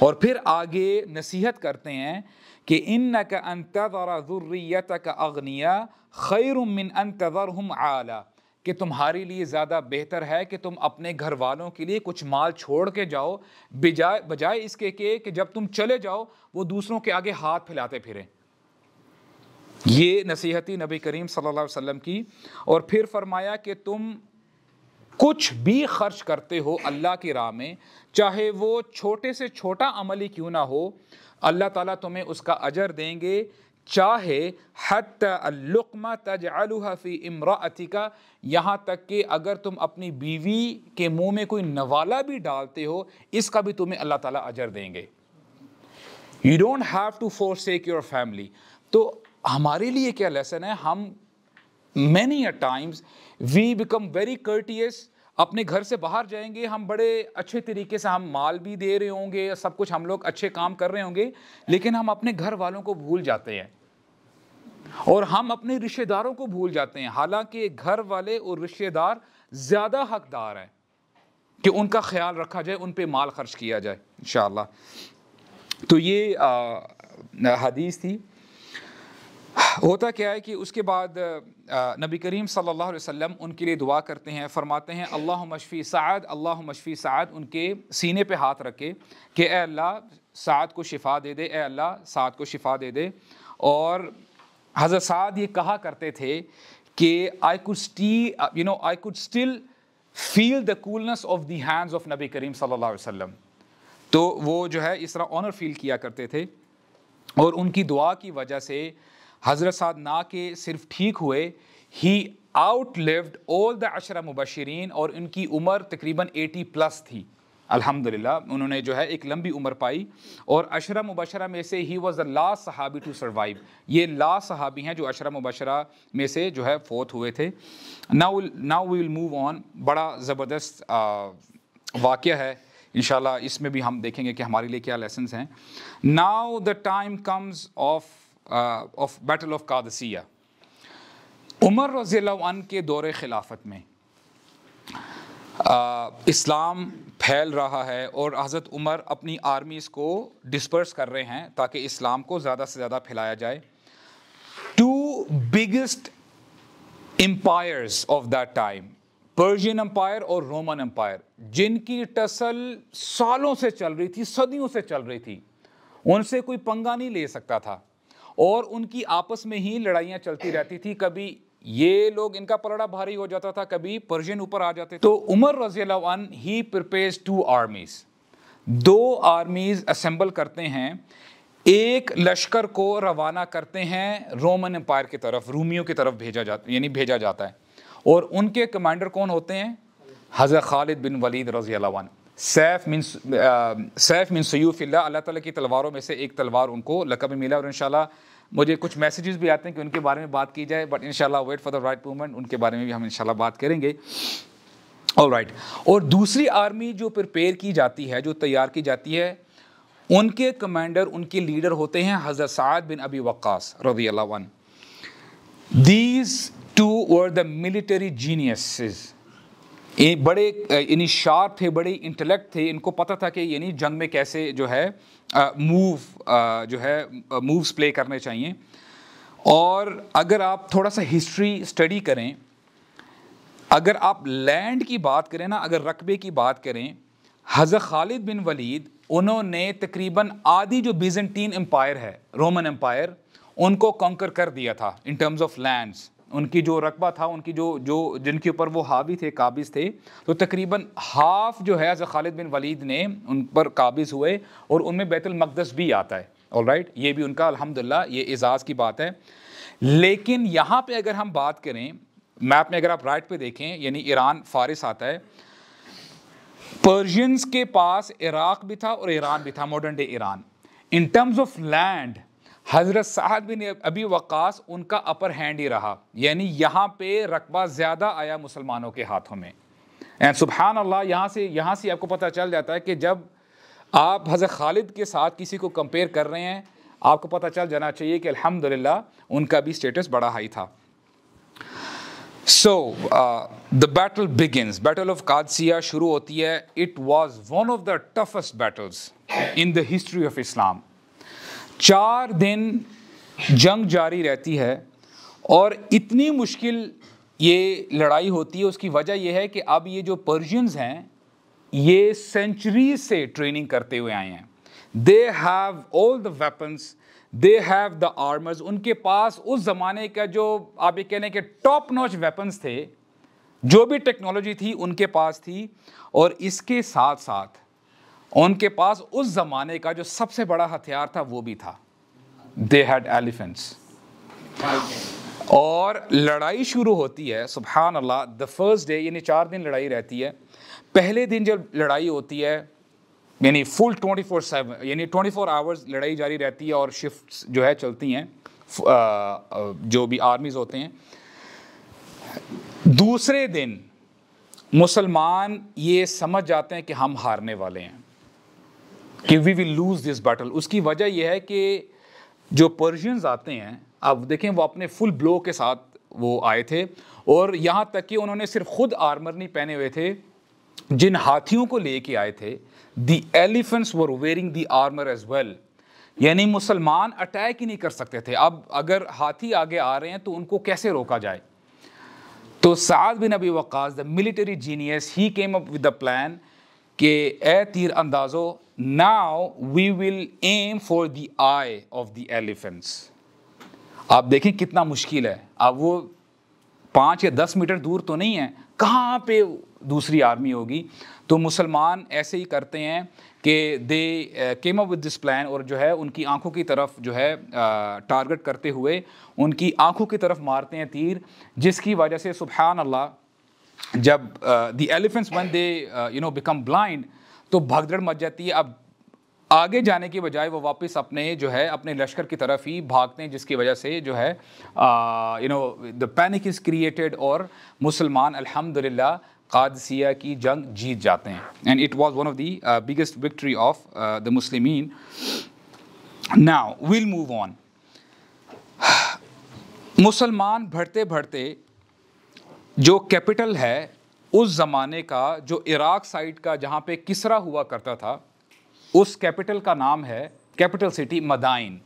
और फिर आगे नसीहत करते हैं कि इन न का अंतर ज़ुर्रियत का अगनिया खैर मिन अंतर हम आला कि तुम्हारे लिए ज़्यादा बेहतर है कि तुम अपने घर वालों के लिए कुछ माल छोड़ के जाओ बजाय बजाय इसके के कि जब तुम चले जाओ वो दूसरों के आगे हाथ फैलाते फिरें ये नसीहती नबी करीम सल्लल्लाहु अलैहि वसल्लम की और फिर फरमाया कि तुम कुछ भी खर्च करते हो अल्लाह की राह में चाहे वो छोटे से छोटा अमली क्यों ना हो अल्लाह ताला तुम्हें उसका अजर देंगे चाहे हत तज अलहफ़ी इमराती का यहाँ तक कि अगर तुम अपनी बीवी के मुँह में कोई नवाला भी डालते हो इसका भी तुम्हें अल्लाह ताला अजर देंगे you don't have to forsake your family तो हमारे लिए क्या लेसन है हम many a times we become very courteous अपने घर से बाहर जाएंगे हम बड़े अच्छे तरीके से हम माल भी दे रहे होंगे सब कुछ हम लोग अच्छे काम कर रहे होंगे लेकिन हम अपने घर वालों को भूल जाते हैं और हम अपने रिश्तेदारों को भूल जाते हैं हालांकि घर वाले और रिश्तेदार ज़्यादा हकदार हैं कि उनका ख्याल रखा जाए उन पर माल खर्च किया जाए इन तो ये हदीस थी होता क्या है कि उसके बाद नबी करीम सल्लल्लाहु अलैहि वसल्लम उनके लिए दुआ करते हैं फरमाते हैं अल्लाह मशफ़ी साद अल्लाह मशफ़ी साद उनके सीने पे हाथ रखे कि ए अल्लाह साद को शिफा दे दे ए अल्लाह साद को शिफा दे दे और हज़रत साद ये कहा करते थे कि I could still you know I could still feel the coolness of the hands of नबी करीम सल्लल्लाहु अलैहि वसल्लम तो वो जो है इस तरह ऑनर फील किया करते थे और उनकी दुआ की वजह से हज़रत साद ना के सिर्फ ठीक हुए he outlived all the अशरा मुबशरीन और उनकी उम्र तकरीबन 80 प्लस थी अल्हम्दुलिल्लाह उन्होंने जो है एक लंबी उम्र पाई और अशरा मुबशरा में से ही वॉज द लास्ट सहाबी टू सर्वाइव ये लास्ट सहाबी हैं जो अशरा मुबशरा में से जो है फोत हुए थे now now we will move on बड़ा ज़बरदस्त वाक़ है इन इसमें भी हम देखेंगे कि हमारे लिए क्या लेसन हैं now the time comes of uh, of Battle of उमर रज़ीन के दौरे खिलाफत में आ, इस्लाम फैल रहा है और हज़रत उमर अपनी आर्मीज़ को डिस्पर्स कर रहे हैं ताकि इस्लाम को ज़्यादा से ज़्यादा फैलाया जाए two biggest empires of that time Persian empire और रोमन एम्पायर जिनकी टसल सालों से चल रही थी सदियों से चल रही थी उनसे कोई पंगा नहीं ले सकता था और उनकी आपस में ही लड़ाइयाँ चलती रहती थी कभी ये लोग इनका पलड़ा भारी हो जाता था कभी पर्शियन ऊपर आ जाते तो उमर रजी अन ही प्रिपेयर्स टू आर्मीज दो आर्मीज असेंबल करते हैं एक लश्कर को रवाना करते हैं रोमन एम्पायर की तरफ रूमियों की तरफ भेजा जाता यानी भेजा जाता है और उनके कमांडर कौन होते हैं हज़र खालिद बिन वलीद रजी अन सैफ मीन सैफ मीन सयूफ़िल्ला अल्लाह ताला की तलवारों में से एक तलवार उनको लकब मिला और इन मुझे कुछ मैसेजेस भी आते हैं कि उनके बारे में बात की जाए but in wait for the right movement उनके बारे में भी हम इन बात करेंगे ऑल राइट right. और दूसरी आर्मी जो प्रिपेयर की जाती है जो तैयार की जाती है उनके कमांडर उनके लीडर होते हैं हज़रत साद बिन अबी वक्स रजी अल्लाह these two were the military genius ये बड़े यानी शार्प थे बड़े इंटेलेक्ट थे इनको पता था कि यानी जंग में कैसे जो है मूव जो है मूव्स प्ले करने चाहिए और अगर आप थोड़ा सा हिस्ट्री स्टडी करें अगर आप लैंड की बात करें ना अगर रकबे की बात करें हज़र खालिद बिन वलीद उन्होंने तकरीबन आधी जो बिजेंटीन एम्पायर है रोमन एम्पायर उनको कॉन्कर कर दिया था इन टर्म्स ऑफ लैंड्स उनकी जो रकबा था उनकी जो जो जिनके ऊपर वो हावी थे काबिज़ थे तो तकरीबन हाफ जो है हज़र खालिद बिन वलीद ने उन पर काबिज़ हुए और उनमें बैतुलमक़दस भी आता है और राइट ये भी उनका अलहमदिल्ला ये एज़ाज़ की बात है लेकिन यहाँ पर अगर हम बात करें मैप में अगर आप राइट पर देखें यानी ईरान फारिस आता है पर्शियंस के पास इराक भी था और ईरान भी था मॉडर्न डे ईरान इन टर्म्स ऑफ लैंड हजरत साहद बिन अभी वक्स उनका अपर हैंड ही रहा यानी यहाँ पे रकबा ज़्यादा आया मुसलमानों के हाथों में एंड सुबहान अल्लाह यहाँ से यहाँ से आपको पता चल जाता है कि जब आप हज़रत खालिद के साथ किसी को कंपेयर कर रहे हैं आपको पता चल जाना चाहिए कि अल्हम्दुलिल्लाह उनका भी स्टेटस बड़ा हाई था so the battle begins battle of कादसिया शुरू होती है it was one of the toughest battles in the history of इस्लाम चार दिन जंग जारी रहती है और इतनी मुश्किल ये लड़ाई होती है उसकी वजह यह है कि अब ये जो पर्शियंस हैं ये सेंचुरी से ट्रेनिंग करते हुए आए हैं they have all the weapons they have the armours उनके पास उस ज़माने का जो आप ये कहने के टॉप नॉच वेपन्स थे जो भी टेक्नोलॉजी थी उनके पास थी और इसके साथ साथ उनके पास उस ज़माने का जो सबसे बड़ा हथियार था वो भी था दे हैड एलिफेंट्स और लड़ाई शुरू होती है सुबहान अल्लाह द फर्स्ट डे यानी चार दिन लड़ाई रहती है पहले दिन जब लड़ाई होती है यानी फुल 24 सेवन यानी 24 आवर्स लड़ाई जारी रहती है और शिफ्ट जो है चलती हैं जो भी आर्मीज होते हैं दूसरे दिन मुसलमान ये समझ जाते हैं कि हम हारने वाले हैं कि we will lose this battle उसकी वजह यह है कि जो पर्शियंस आते हैं अब देखें वो अपने फुल ब्लो के साथ वो आए थे और यहाँ तक कि उन्होंने सिर्फ खुद आर्मर नहीं पहने हुए थे जिन हाथियों को लेके आए थे the elephants were wearing the armour as well यानी मुसलमान अटैक ही नहीं कर सकते थे अब अगर हाथी आगे आ रहे हैं तो उनको कैसे रोका जाए तो Saad bin Abi Waqqas the military genius he came up with the plan के ए तीर अंदाज़ों now we will aim for the eye of the elephants आप देखें कितना मुश्किल है अब वो पाँच या दस मीटर दूर तो नहीं है कहाँ पे दूसरी आर्मी होगी तो मुसलमान ऐसे ही करते हैं कि they came up with this plan और जो है उनकी आंखों की तरफ जो है टारगेट uh, करते हुए उनकी आंखों की तरफ मारते हैं तीर जिसकी वजह से सुबहान अल्लाह जब the elephants when they you know become blind तो भगदड़ मच जाती है अब आगे जाने के बजाय वो वापस अपने जो है अपने लश्कर की तरफ ही भागते हैं जिसकी वजह से जो है you know the panic is created और मुसलमान अल्हम्दुलिल्लाह कादसिया की जंग जीत जाते हैं and it was one of the biggest victory of the Muslim now will move on मुसलमान बढ़ते बढ़ते जो कैपिटल है उस ज़माने का जो इराक साइड का जहाँ पे किसरा हुआ करता था उस कैपिटल का नाम है कैपिटल सिटी मदाइन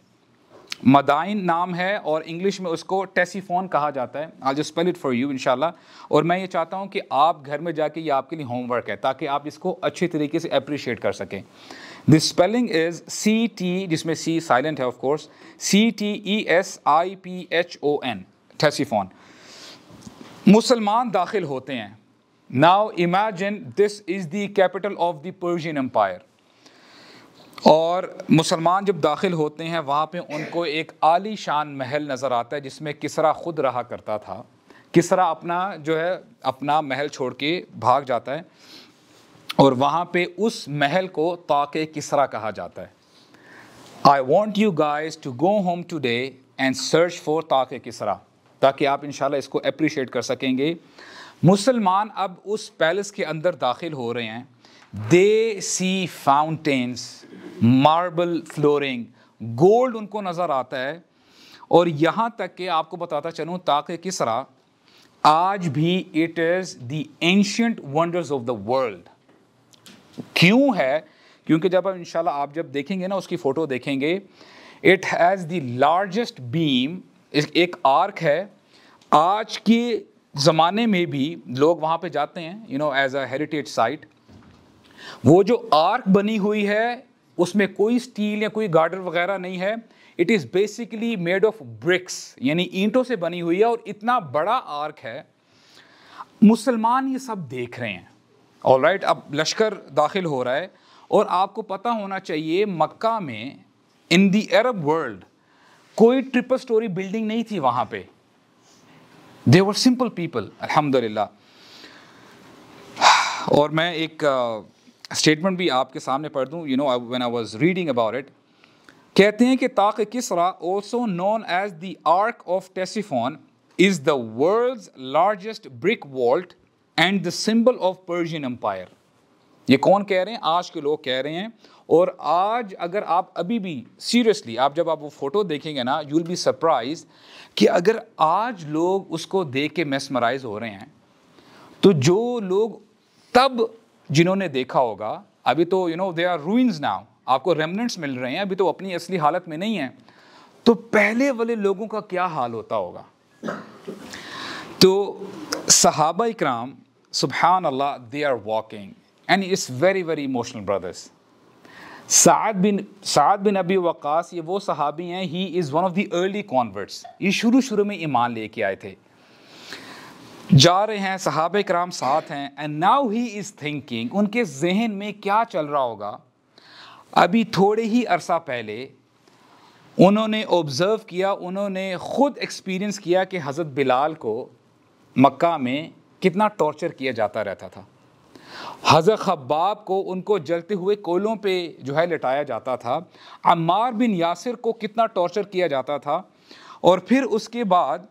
मदाइन नाम है और इंग्लिश में उसको टेसीफोन कहा जाता है आज स्पेल इट फॉर यू इन और मैं ये चाहता हूँ कि आप घर में जाके ये आपके लिए होमवर्क है ताकि आप इसको अच्छे तरीके से अप्रिशिएट कर सकें the spelling is C T जिसमें सी साइलेंट है of course C T E S I P H O N Ctesiphon मुसलमान दाखिल होते हैं now imagine this is the capital of the Persian empire और मुसलमान जब दाखिल होते हैं वहाँ पे उनको एक आली शान महल नज़र आता है जिसमें किसरा ख़ुद रहा करता था किसरा अपना जो है अपना महल छोड़ के भाग जाता है और वहाँ पे उस महल को ताक़ किसरा कहा जाता है I want you guys to go home today and search for Taq Kisra ताकि आप इन इसको अप्रिशिएट कर सकेंगे मुसलमान अब उस पैलेस के अंदर दाखिल हो रहे हैं they see fountains marble flooring gold उनको नज़र आता है और यहाँ तक कि आपको बताता चलूँ ताकि किस तरह आज भी it is the ancient wonders of the world क्यों है क्योंकि जब आप इनशाला आप जब देखेंगे ना उसकी फ़ोटो देखेंगे it has the largest beam एक आर्क है आज की ज़माने में भी लोग वहाँ पे जाते हैं you know as a heritage site वो जो आर्क बनी हुई है उसमें कोई स्टील या कोई गार्डर वगैरह नहीं है it is basically made of bricks यानी ईंटों से बनी हुई है और इतना बड़ा आर्क है मुसलमान ये सब देख रहे हैं ऑल राइट right, अब लश्कर दाखिल हो रहा है और आपको पता होना चाहिए मक्का में इन दी अरब वर्ल्ड कोई ट्रिपल स्टोरी बिल्डिंग नहीं थी वहाँ पे दे वर सिंपल पीपल अल्हम्दुलिल्लाह और मैं एक स्टेटमेंट uh, भी आपके सामने पढ़ दूँ you know when I was reading about it कहते हैं कि Taq Kisra also known as the arch of Ctesiphon is the world's largest brick vault and the symbol of Persian empire ये कौन कह रहे हैं आज के लोग कह रहे हैं और आज अगर आप अभी भी सीरियसली आप जब आप वो फ़ोटो देखेंगे ना यू विल बी सरप्राइज कि अगर आज लोग उसको देख के मेसमराइज हो रहे हैं तो जो लोग तब जिन्होंने देखा होगा अभी तो you know they are ruins now आपको रेमनेंट्स मिल रहे हैं अभी तो अपनी असली हालत में नहीं है तो पहले वाले लोगों का क्या हाल होता होगा तो सहाबा इक्राम सुबहान अल्लाह they are walking and it's very very emotional brothers Saad bin Saad bin Abi Waqqas ये वो सहाबी हैं he is one of the early converts ये शुरू शुरू में ईमान लेके आए थे जा रहे हैं सहाब कराम साथ हैं and now he is thinking उनके जहन में क्या चल रहा होगा अभी थोड़े ही अरसा पहले उन्होंने ऑब्ज़र्व किया उन्होंने ख़ुद एक्सपीरियंस किया कि हज़रत बिलाल को मक्का में कितना टॉर्चर किया जाता रहता था हज़र खब्बाब को उनको जलते हुए कोयलों पे जो है लटाया जाता था अम्मार बिन यासिर को कितना टॉर्चर किया जाता था और फिर उसके बाद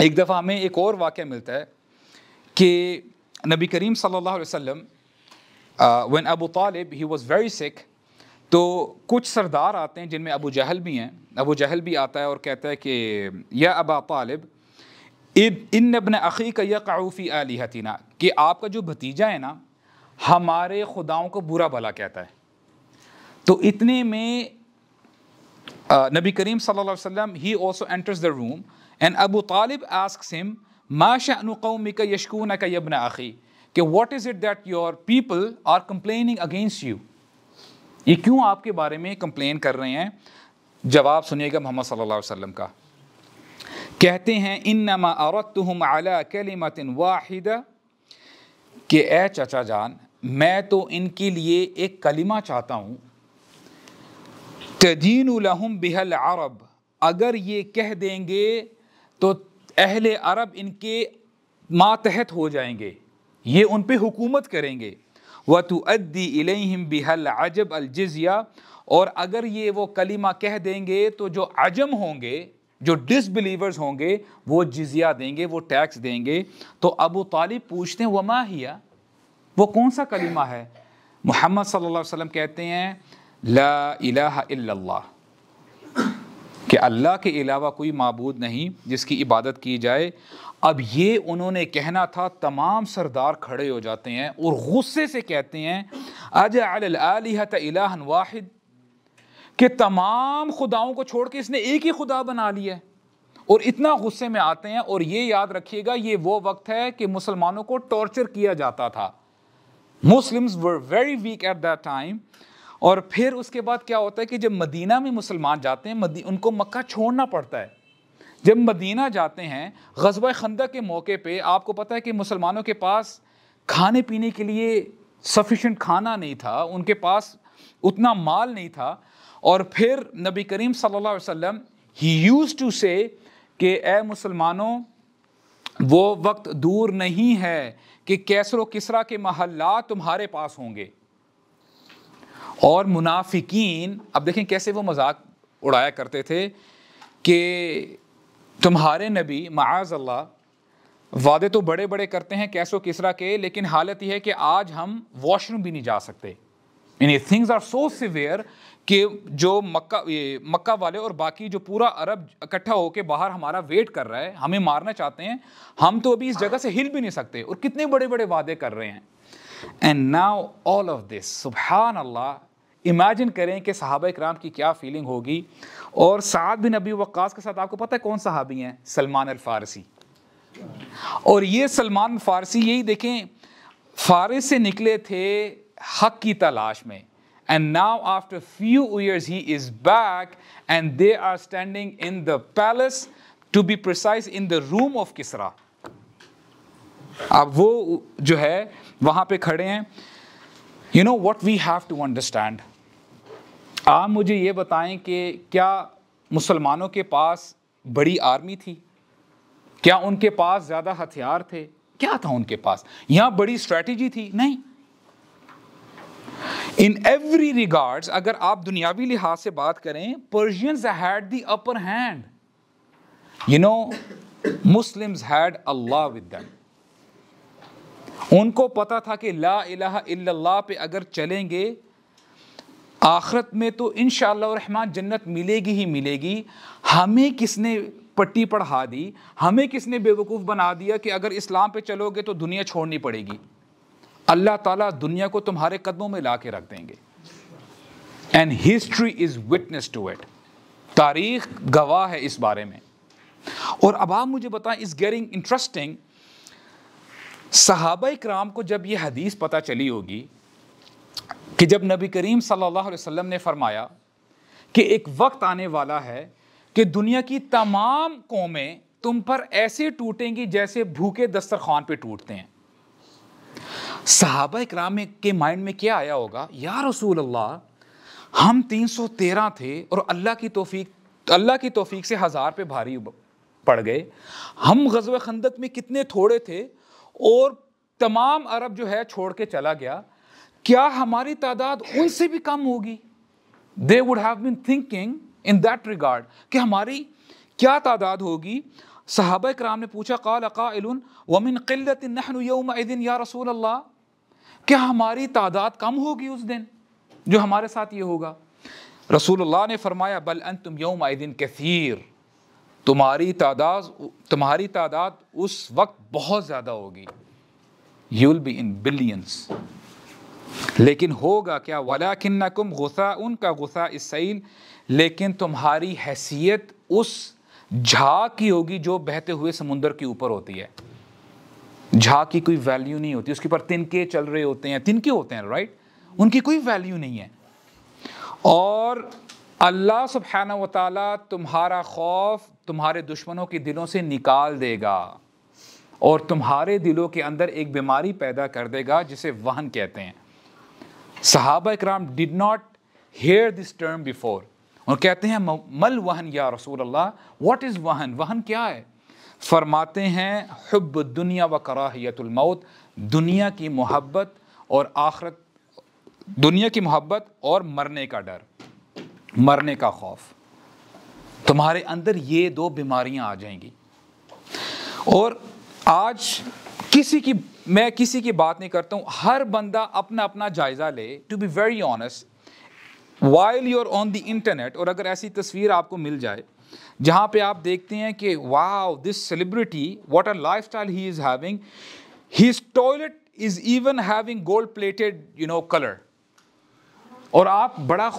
एक दफ़ा हमें एक और वाक़ मिलता है कि नबी करीम सल्लल्लाहु अलैहि वसल्लम when Abu Talib he was very sick तो कुछ सरदार आते हैं जिनमें अबू जहल भी हैं अबू जहल भी आता है और कहता है कि यह अबा तालिब इन नबन अख़ी का यह काऊफ़ी आलिहतिना कि आपका जो भतीजा है ना हमारे खुदाओं को बुरा भला कहता है तो इतने में नबी करीम सल्लल्लाहु अलैहि वसल्लम he also enters the room and Abu Talib asks him मा शाहनुकौमी का यशकून का यबन आखी कि what is it that your people are complaining against you ये क्यों आपके बारे में कंप्लेन कर रहे हैं जवाब सुनिएगा मोहम्मद सल्लल्लाहु अलैहि वसल्लम का कहते हैं इन नमा अला कलिमतिन वाहिदा कि ए चचा जान मैं तो इनके लिए एक कलिमा चाहता हूँ तदीन लहम बिहल अरब अगर ये कह देंगे तो अहल अरब इनके मातहत हो जाएंगे ये उन पर हुकूमत करेंगे व तो अद्दी इलेम बिहल अजब अलजिया और अगर ये वो कलिमा कह देंगे तो जो अजम होंगे जो डिसबिलीवर्स होंगे वो जिजिया देंगे वो टैक्स देंगे तो अबू तालिब पूछते हैं वमा हिया वो कौन सा कलिमा है मोहम्मद सल्लल्लाहु अलैहि वसल्लम कहते हैं ला इलाहा इल्लल्लाह कि अल्लाह के अलावा कोई मबूद नहीं जिसकी इबादत की जाए अब ये उन्होंने कहना था तमाम सरदार खड़े हो जाते हैं और ग़ुस्से से कहते हैं अज अलहत इलाहन वाहिद कि तमाम खुदाओं को छोड़ के इसने एक ही खुदा बना लिया और इतना गुस्से में आते हैं और ये याद रखिएगा ये वो वक्त है कि मुसलमानों को टॉर्चर किया जाता था Muslims were very weak at that time और फिर उसके बाद क्या होता है कि जब मदीना में मुसलमान जाते हैं उनको मक्का छोड़ना पड़ता है जब मदीना जाते हैं गजब खंदा के मौके पे आपको पता है कि मुसलमानों के पास खाने पीने के लिए सफिशेंट खाना नहीं था उनके पास उतना माल नहीं था और फिर नबी करीम सल्लल्लाहु अलैहि वसल्लम ही यूज़ टू से कि ए मुसलमानों वो वक्त दूर नहीं है कि कैसर किसरा के महल्ला तुम्हारे पास होंगे और मुनाफिकीन अब देखें कैसे वो मजाक उड़ाया करते थे कि तुम्हारे नबी माज अल्लाह वादे तो बड़े बड़े करते हैं कैसो किसरा के लेकिन हालत यह है कि आज हम वॉशरूम भी नहीं जा सकते यानी थिंग्स आर सो सिवियर कि जो मक्का ये मक्का वाले और बाकी जो पूरा अरब इकट्ठा होकर बाहर हमारा वेट कर रहा है हमें मारना चाहते हैं हम तो अभी इस जगह से हिल भी नहीं सकते और कितने बड़े बड़े वादे कर रहे हैं and now all of this सुबहान अल्लाह इमेजिन करें कि सहाबा कराम की क्या फीलिंग होगी और साद बिन नबी वक्स के साथ आपको पता है कौन सहाबी हैं सलमान फारसी और ये सलमान फारसी यही देखें फ़ारिस से निकले थे हक की तलाश में And now after a few years, he is back and they are standing in the palace, to be precise, in the room of Kisra. You know what we have to understand? आप मुझे ये बताएं कि क्या मुसलमानों के पास बड़ी army थी क्या उनके पास ज़्यादा हथियार थे क्या था उनके पास यहाँ बड़ी स्ट्रेटजी थी नहीं इन एवरी रिगार्ड्स अगर आप दुनियावी लिहाज से बात करें Persians had the upper hand you know Muslims had Allah with उनको पता था कि ला इलाहा इल्लल्लाह पे अगर चलेंगे आखरत में तो इन रहमान जन्नत मिलेगी ही मिलेगी हमें किसने पट्टी पढ़ा दी हमें किसने बेवकूफ़ बना दिया कि अगर इस्लाम पे चलोगे तो दुनिया छोड़नी पड़ेगी अल्लाह ताला दुनिया को तुम्हारे कदमों में ला के रख देंगे and history is witness to it तारीख गवाह है इस बारे में और अब आप मुझे बताएं इस गेरिंग इंटरेस्टिंग सहाबा कराम को जब यह हदीस पता चली होगी कि जब नबी करीम सल्लल्लाहु अलैहि वसल्लम ने फरमाया कि एक वक्त आने वाला है कि दुनिया की तमाम कौमें तुम पर ऐसे टूटेंगी जैसे भूखे दस्तरखान पे टूटते हैं सहाबा कराम के माइंड में क्या आया होगा या रसूल अल्लाह हम 313 थे और अल्लाह की तोफ़ी अल्लाह की तोफ़ी से हज़ार पे भारी पड़ गए हम गजब खंदक में कितने थोड़े थे और तमाम अरब जो है छोड़ के चला गया क्या हमारी तादाद उनसे भी कम होगी they would have been thinking in that regard कि हमारी क्या तादाद होगी सहाबा कराम ने पूछा कल अका वमिन किल्लत नहन यौम दिन या रसूल अल्लाह क्या हमारी तादाद कम होगी उस दिन जो हमारे साथ ये होगा रसूलुल्लाह ने फरमाया बल अन तुम यौम दिन कसीर तुम्हारी तादाद तुम्हारी तादाद उस वक्त बहुत ज़्यादा होगी you will be in billions लेकिन होगा क्या वला किन्ना कुम गुस्सा उनका गुस्सा इसईल लेकिन तुम्हारी हैसियत उस झाक की होगी जो बहते हुए समुंदर के ऊपर होती है झा की कोई वैल्यू नहीं होती उसके ऊपर तिनके चल रहे होते हैं तिनके होते हैं राइट उनकी कोई वैल्यू नहीं है और अल्लाह सुबहाना व ताली तुम्हारा खौफ तुम्हारे दुश्मनों के दिलों से निकाल देगा और तुम्हारे दिलों के अंदर एक बीमारी पैदा कर देगा जिसे वहन कहते हैं सहाबा इकराम did not hear this term before और कहते हैं मल वहन या रसूल अल्लाह व्हाट इज़ वहन वहन क्या है फरमाते हैं हब दुनिया व कराहियतमौत दुनिया की मोहब्बत और आखरत दुनिया की मोहब्बत और मरने का डर मरने का खौफ तुम्हारे अंदर ये दो बीमारियां आ जाएंगी और आज किसी की मैं किसी की बात नहीं करता हूँ हर बंदा अपना अपना जायज़ा ले to be very honest while you're on the internet और अगर ऐसी तस्वीर आपको मिल जाए जहाँ पे आप देखते हैं कि wow this celebrity what a lifestyle he is having his toilet is even having gold plated you know colour और आप बड़ा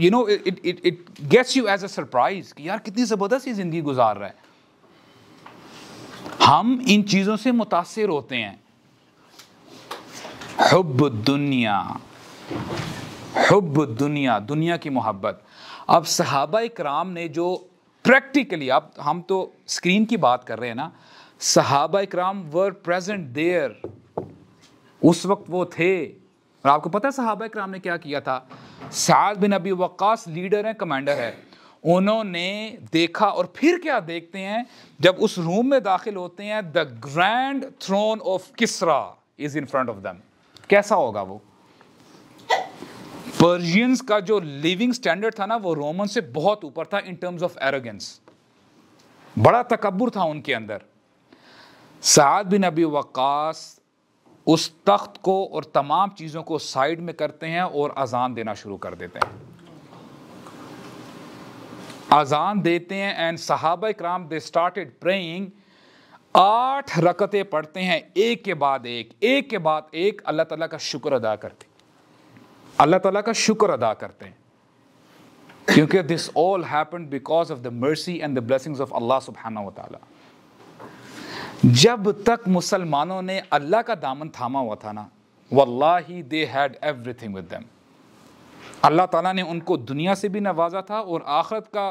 you know it it it gets you as a surprise कि यार कितनी ज़बरदस्त ही ज़िंदगी गुजार रहा है हम इन चीज़ों से मुतासर होते हैं हब दुनिया हब दुनिया दुनिया की मोहब्बत अब सहाबा इक्राम ने जो प्रैक्टिकली आप हम तो स्क्रीन की बात कर रहे हैं ना सहाबा इक्राम वर प्रेजेंट देयर उस वक्त वो थे और आपको पता है सहाबा इक्राम ने क्या किया था साद बिन अबी वक्स लीडर है कमांडर है उन्होंने देखा और फिर क्या देखते हैं जब उस रूम में दाखिल होते हैं the grand throne of Kisra is in front of them कैसा होगा वो पर्जियंस का जो लिविंग स्टैंडर्ड था ना वो रोमन से बहुत ऊपर था इन टर्म्स ऑफ एरोगेंस बड़ा तकबर था उनके अंदर साद बिन अबी वक्स उस तख्त को और तमाम चीज़ों को साइड में करते हैं और अजान देना शुरू कर देते हैं अजान देते हैं एंड साहब कराम दे स्टार्टेड प्रेइंग आठ रकतें पढ़ते हैं एक के बाद एक एक के बाद एक अल्लाह ताला का शुक्र अदा करते अल्लाह ताला का शुक्र अदा करते हैं क्योंकि this all happen because of the mercy and the blessings of Allah सुबहाना ताला जब तक मुसलमानों ने अल्लाह का दामन थामा हुआ था ना वल्लाही they had everything with them अल्लाह ताला ने उनको दुनिया से भी नवाजा था और आखरत का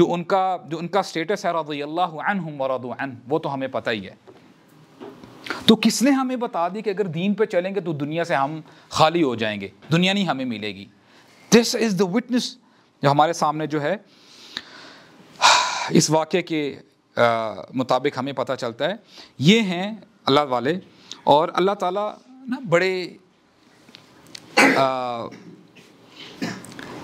जो उनका जो उनका स्टेटस है रज़ी अल्लाह वो तो हमें पता ही है तो किसने हमें बता दी कि अगर दीन पे चलेंगे तो दुनिया से हम खाली हो जाएंगे दुनिया नहीं हमें मिलेगी दिस इज़ द विटनेस जो हमारे सामने जो है इस वाक्य के मुताबिक हमें पता चलता है ये हैं अल्लाह वाले और अल्लाह ताला ना बड़े आ,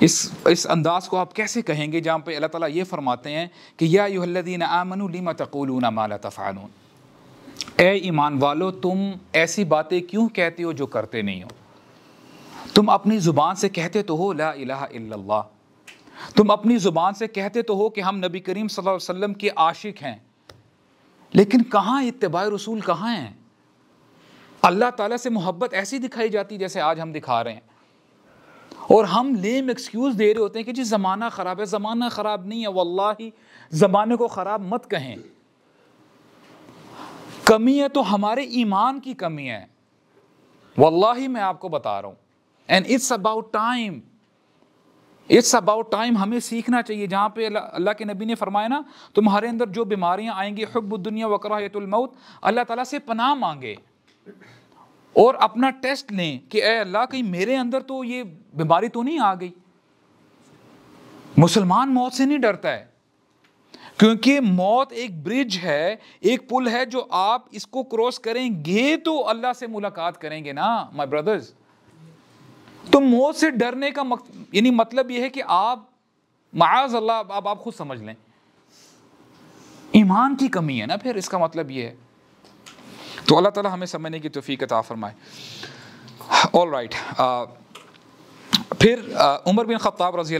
इस इस अंदाज़ को आप कैसे कहेंगे जहाँ पे अल्लाह ताला ये फरमाते हैं कि या यूहल्लिन आमनु लिमा तकूलूना माला तफ़ानून ए ईमान वालो तुम ऐसी बातें क्यों कहते हो जो करते नहीं हो तुम अपनी ज़ुबान से कहते तो हो ला इलाहा इल्लल्लाह तुम अपनी ज़ुबान से कहते तो हो कि हम नबी करीम सल्लल्लाहु अलैहि वसल्लम के आशिक हैं लेकिन कहाँ इतबा रसूल कहाँ हैं अल्लाह ताला से मोहब्बत ऐसी दिखाई जाती जैसे आज हम दिखा रहे हैं और हम लेम एक्सक्यूज़ दे रहे होते हैं कि जी ज़माना ख़राब है ज़माना ख़राब नहीं है ही ज़माने को ख़राब मत कहें कमी है तो हमारे ईमान की कमी है ही मैं आपको बता रहा हूँ and it's about time it's about time हमें सीखना चाहिए जहाँ पे अल्लाह के नबी ने फरमाया ना तुम्हारे अंदर जो बीमारियाँ आएंगी हब्ब दुनिया वकरातुलमौत अल्लाह ताला से पनाह मांगे और अपना टेस्ट लें कि ए अल्लाह कहीं मेरे अंदर तो ये बीमारी तो नहीं आ गई मुसलमान मौत से नहीं डरता है क्योंकि मौत एक ब्रिज है एक पुल है जो आप इसको क्रॉस करेंगे तो अल्लाह से मुलाकात करेंगे ना माय ब्रदर्स तो मौत से डरने का मक, यानी मतलब यह है कि आप माज अल्लाह आप, आप खुद समझ लें ईमान की कमी है ना फिर इसका मतलब यह है तो अल्लाह ताला हमें समझने की तोफ़ी अता फरमाए ऑल राइट फिर उमर बिन ख़त्ताब रज़ी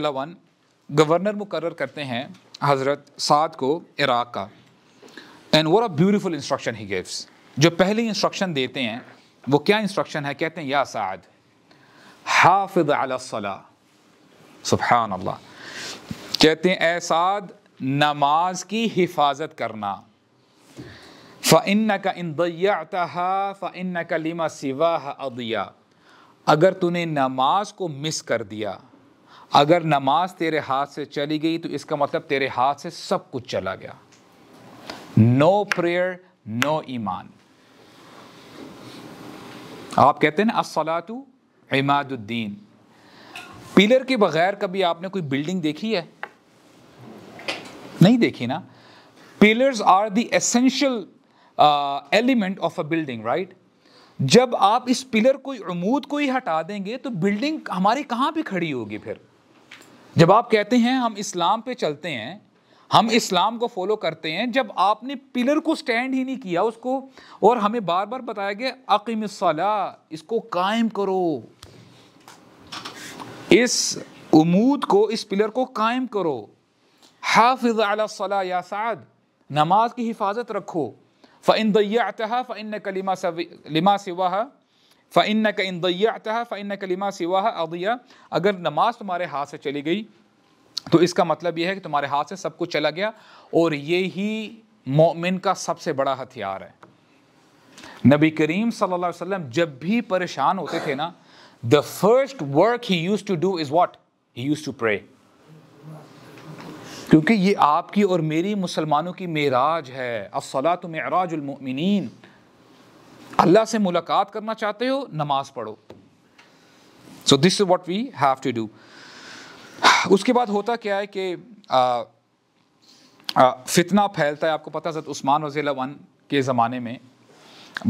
गवर्नर मुकर करते हैं हज़रत साद को इराक़ का एंड वो a beautiful instruction he gives जो पहली इंस्ट्रक्शन देते हैं वो क्या इंस्ट्रक्शन है कहते हैं या साद हाफिद अलसला सुबहान अल्लाह कहते हैं ए साद नमाज की हिफाजत करना फ़िन का इन दया फ़िन का लिमा सिवा अदिया अगर तूने नमाज को मिस कर दिया अगर नमाज तेरे हाथ से चली गई तो इसका मतलब तेरे हाथ से सब कुछ चला गया नो प्रेयर नो ईमान आप कहते हैं ना असलातु इमादुद्दीन पिलर के बगैर कभी आपने कोई बिल्डिंग देखी है नहीं देखी ना pillars are the essential element of a building right जब आप इस पिलर को अमूद को ही हटा देंगे तो बिल्डिंग हमारी कहाँ पे खड़ी होगी फिर जब आप कहते हैं हम इस्लाम पे चलते हैं हम इस्लाम को फॉलो करते हैं जब आपने पिलर को स्टैंड ही नहीं किया उसको और हमें बार बार बताया गया अकीम इसको कायम करो इस उमूद को इस पिलर को कायम करो हाफिज अला यासाद नमाज की हिफाजत रखो फ़िन दैया फ़िन कलीमा लिमा सिवा फ़ैन का इन फ़ाइन फ़ैन कलिमा सिवा अदिया अगर नमाज तुम्हारे हाथ से चली गई तो इसका मतलब यह है कि तुम्हारे हाथ से सब कुछ चला गया और ये ही मोमिन का सबसे बड़ा हथियार है नबी करीम सल्लल्लाहु अलैहि वसल्लम जब भी परेशान होते थे ना the first work he used to do is what he used to pray क्योंकि ये आपकी और मेरी मुसलमानों की मेराज है असला तो मराजुलमिन अल्लाह से मुलाकात करना चाहते हो नमाज पढ़ो so this is what we have to do उसके बाद होता क्या है कि फितना फैलता है आपको पता है उस्मान रजील वन के ज़माने में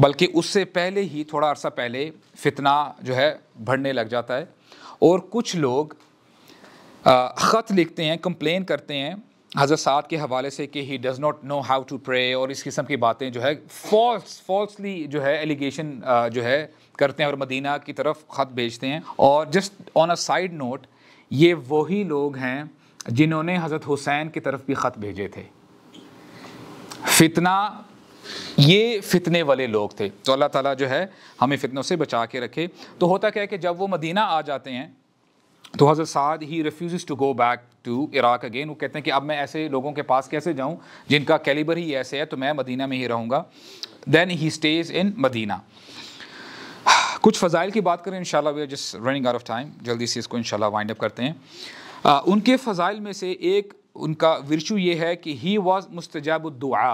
बल्कि उससे पहले ही थोड़ा अरसा पहले फितना जो है बढ़ने लग जाता है और कुछ लोग ख़त लिखते हैं कंप्लेन करते हैं हज़रत साद के हवाले से कि he does not know how to pray और इस किस्म की बातें जो है फॉल्स फॉल्सली जो है एलिगेशन जो है करते हैं और मदीना की तरफ ख़त भेजते हैं और just on a side note ये वही लोग हैं जिन्होंने हज़रत हुसैन की तरफ भी ख़त भेजे थे फितना ये फितने वाले लोग थे तो अल्लाह ताला जो है हमें फितनों से बचा के रखे तो होता क्या है कि जब वो मदीना आ जाते हैं तो हज़रत Saad he refuses to go back to Iraq again वो कहते हैं कि अब मैं ऐसे लोगों के पास कैसे जाऊँ जिनका कैलिबर ही ऐसे है तो मैं मदीना में ही रहूँगा then he stays in Medina कुछ फ़ज़ाइल की बात करें and we are just running out of time जल्दी से इसको इन वाइंड अप करते हैं आ, उनके फ़ज़ाइल में से एक उनका वर्चू ये है कि ही वॉज मुस्तजाब दुआ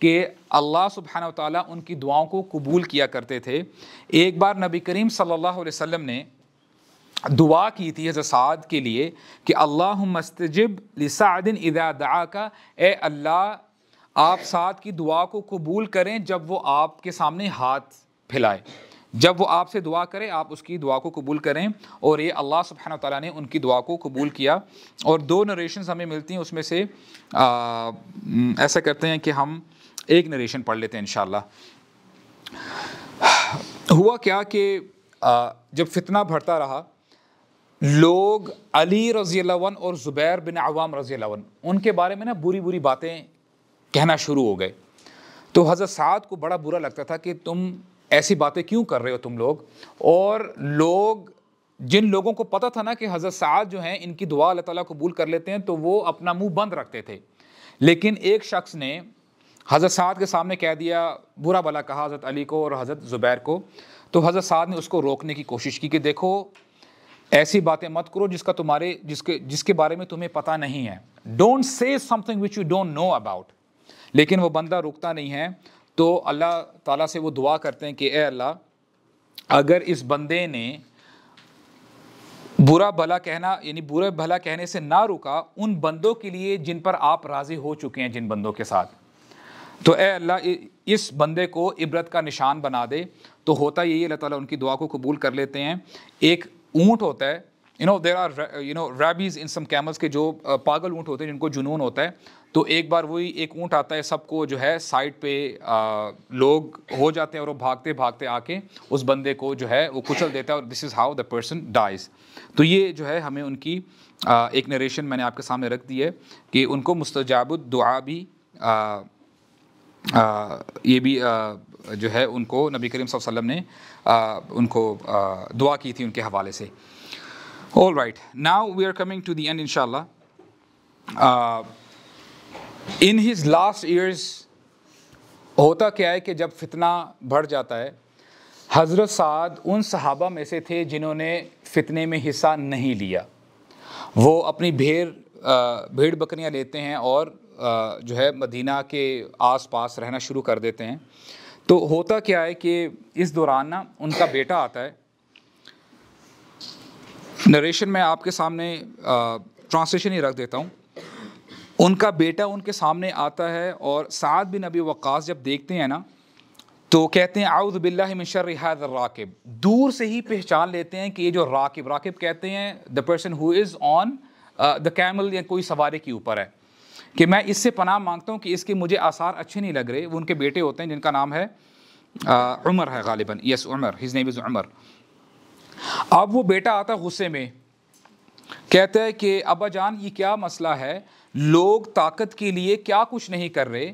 के अल्लाह सुबहाना ताली उनकी दुआओं को कबूल किया करते थे एक बार नबी करीम सल्ला वसम ने दुआ की थी हज़रत साद के लिए कि अल्लाह मस्तजब लिसादिन इदा का ए अल्लाह आप साद की दुआ को कबूल करें जब वो आपके सामने हाथ फैलाए जब वो आपसे दुआ करे आप उसकी दुआ को कबूल करें और ये अल्लाह सुबहाना ताला ने उनकी दुआ को कबूल किया और दो नरेशन हमें मिलती हैं उसमें से आ, ऐसा करते हैं कि हम एक नरेशन पढ़ लेते हैं इन हुआ क्या कि जब फितना भरता रहा लोग अली रज़ी और ज़ुबैर बिन अवाम रज़ी उनके बारे में ना बुरी बुरी बातें कहना शुरू हो गए तो हज़रत साद को बड़ा बुरा लगता था कि तुम ऐसी बातें क्यों कर रहे हो तुम लोग और लोग जिन लोगों को पता था ना कि हज़रत साद जो हैं इनकी दुआ अल्लाह ताली कबूल कर लेते हैं तो वो अपना मुँह बंद रखते थे लेकिन एक शख्स ने हज़रत साद के सामने कह दिया बुरा भला कहा हज़रत अली को और हज़रत ज़ुबैर को तो हज़रत साद ने उसको रोकने की कोशिश की कि देखो ऐसी बातें मत करो जिसका तुम्हारे जिसके जिसके बारे में तुम्हें पता नहीं है don't say something which you don't know about लेकिन वो बंदा रुकता नहीं है तो अल्लाह ताला से वो दुआ करते हैं कि ए अल्लाह अगर इस बंदे ने बुरा भला कहना यानी बुरा भला कहने से ना रुका उन बंदों के लिए जिन पर आप राज़ी हो चुके हैं जिन बंदों के साथ तो ए अल्लाह इस बंदे को इबरत का निशान बना दे तो होता यही अल्लाह ताला उनकी दुआ को कबूल कर लेते हैं एक ऊँट होता है you know there are you know rabies in some camels के जो uh, पागल ऊँट होते हैं जिनको जुनून होता है तो एक बार वही एक ऊँट आता है सबको जो है साइड पे आ, uh, लोग हो जाते हैं और वो भागते भागते आके उस बंदे को जो है वो कुचल देता है और this is how the person dies तो ये जो है हमें उनकी आ, uh, एक नरेशन मैंने आपके सामने रख दी है कि उनको मुस्तजाबुद दुआ भी आ, आ, ये भी आ, जो है उनको नबी करीम वसल्लम ने आ, उनको आ, दुआ की थी उनके हवाले से all right now we are coming to the end in in his last years होता क्या है कि जब फितना बढ़ जाता है हज़रत साद उन सहाबा में से थे जिन्होंने फितने में हिस्सा नहीं लिया वो अपनी भेड़ भेड़ बकरियां लेते हैं और जो है मदीना के आसपास रहना शुरू कर देते हैं तो होता क्या है कि इस दौरान ना उनका बेटा आता है नरेशन में आपके सामने ट्रांसलेशन ही रख देता हूँ उनका बेटा उनके सामने आता है और साद बिन अबी वक्स जब देखते हैं ना तो कहते हैं आउद बिल्लाशर रिहाद राकिब दूर से ही पहचान लेते हैं कि ये जो राकिब राकिब कहते हैं the person who is on the camel या कोई सवारी के ऊपर है कि मैं इससे पनाह मांगता हूँ कि इसके मुझे आसार अच्छे नहीं लग रहे वो उनके बेटे होते हैं जिनका नाम है आ, उमर है गालिबा yes Umar his name is Umar अब वो बेटा आता गुस्से में कहते हैं कि अबा जान ये क्या मसला है लोग ताकत के लिए क्या कुछ नहीं कर रहे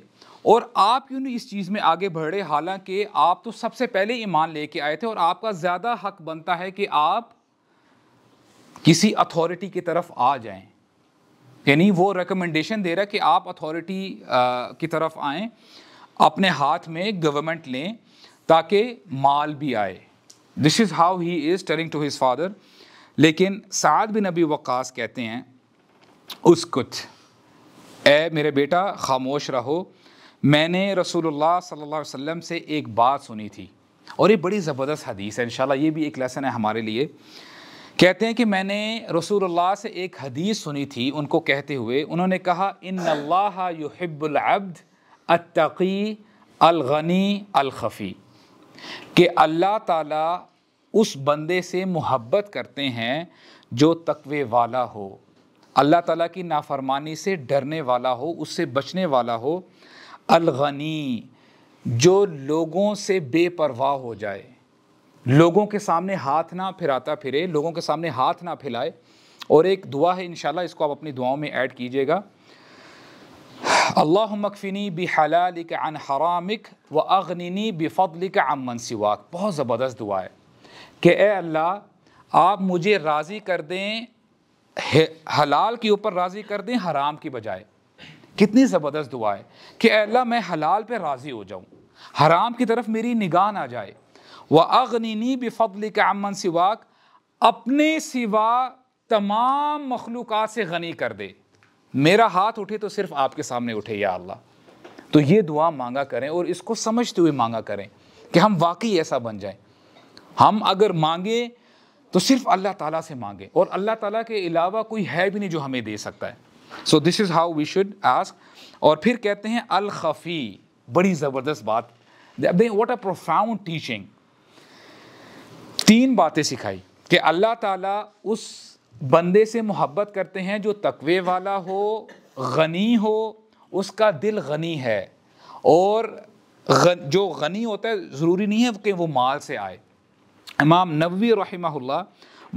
और आप क्यों नहीं इस चीज़ में आगे बढ़ रहे हालांकि आप तो सबसे पहले ईमान लेके आए थे और आपका ज़्यादा हक बनता है कि आप किसी अथॉरिटी की तरफ आ जाएं यानी वो रिकमेंडेशन दे रहा है कि आप अथॉरिटी की तरफ आएँ अपने हाथ में गवर्नमेंट लें ताकि माल भी आए this is how he is turning to his father लेकिन साद बिन अबी वक्स कहते हैं उस कुछ ए मेरे बेटा खामोश रहो मैंने रसूलुल्लाह सल्लल्लाहु अलैहि वसल्लम से एक बात सुनी थी और ये बड़ी ज़बरदस्त हदीस है इन ये भी एक लेसन है हमारे लिए कहते हैं कि मैंने रसूलुल्लाह से एक हदीस सुनी थी उनको कहते हुए उन्होंने कहा इन अल्लाह युहिब्बुल अब्द अत्तकी अलगनी अलखफ़ी कि अल्लाह ताला उस बंदे से मोहब्बत करते हैं जो तकवे वाला हो अल्लाह ताला की नाफरमानी से डरने वाला हो उससे बचने वाला हो अलगनी जो लोगों से बेपरवाह हो जाए लोगों के सामने हाथ ना फिराता फिरे लोगों के सामने हाथ ना फैलाए और एक दुआ है इन इसको आप अपनी दुआओं में ऐड कीजिएगा अल्लाह मकफ़िनी बहलालिक अन हरामिक व अगनिनी बेफ़लिक अमन सिवाक बहुत ज़बरदस्त दुआ है कि ए अल्लाह आप मुझे राज़ी कर दें हलाल के ऊपर राज़ी कर दें हराम की बजाय कितनी ज़बरदस्त दुआ है कि अल्लाह मैं हलाल पे राज़ी हो जाऊँ हराम की तरफ मेरी निगाह ना जाए व अगनी बेफ़ल के अमन सिवाक अपने सिवा तमाम मखलूक से गनी कर दे मेरा हाथ उठे तो सिर्फ आपके सामने उठे या अल्लाह तो ये दुआ मांगा करें और इसको समझते हुए मांगा करें कि हम वाकई ऐसा बन जाएं हम अगर मांगे तो सिर्फ अल्लाह ताला से मांगे और अल्लाह ताला के अलावा कोई है भी नहीं जो हमें दे सकता है so this is how we should ask और फिर कहते हैं अल खफ़ी बड़ी ज़बरदस्त बात वॉट अ प्रोफाउंड टीचिंग तीन बातें सिखाई कि अल्लाह ताला उस बंदे से मोहब्बत करते हैं जो तकवे वाला हो गनी हो उसका दिल गनी है और गन, जो गनी होता है ज़रूरी नहीं है कि वो माल से आए इमाम नबी रही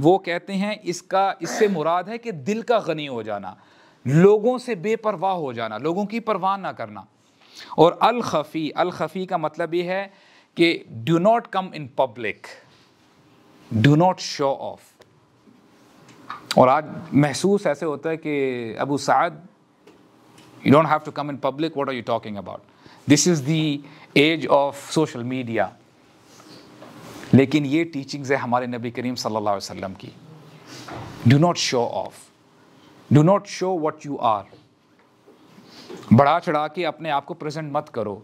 वो कहते हैं इसका इससे मुराद है कि दिल का गनी हो जाना लोगों से बेपरवाह हो जाना लोगों की परवाह ना करना और अलखफ़ी अलखफ़ी का मतलब ये है कि do not come in public do not show off और आज महसूस ऐसे होता है कि Abu Saad you don't have to come in public what are you talking about this is the age of social media लेकिन ये टीचिंग्स है हमारे नबी करीम सल्लल्लाहु अलैहि वसल्लम की do not show off do not show what you are बढ़ा चढ़ा के अपने आप को प्रेजेंट मत करो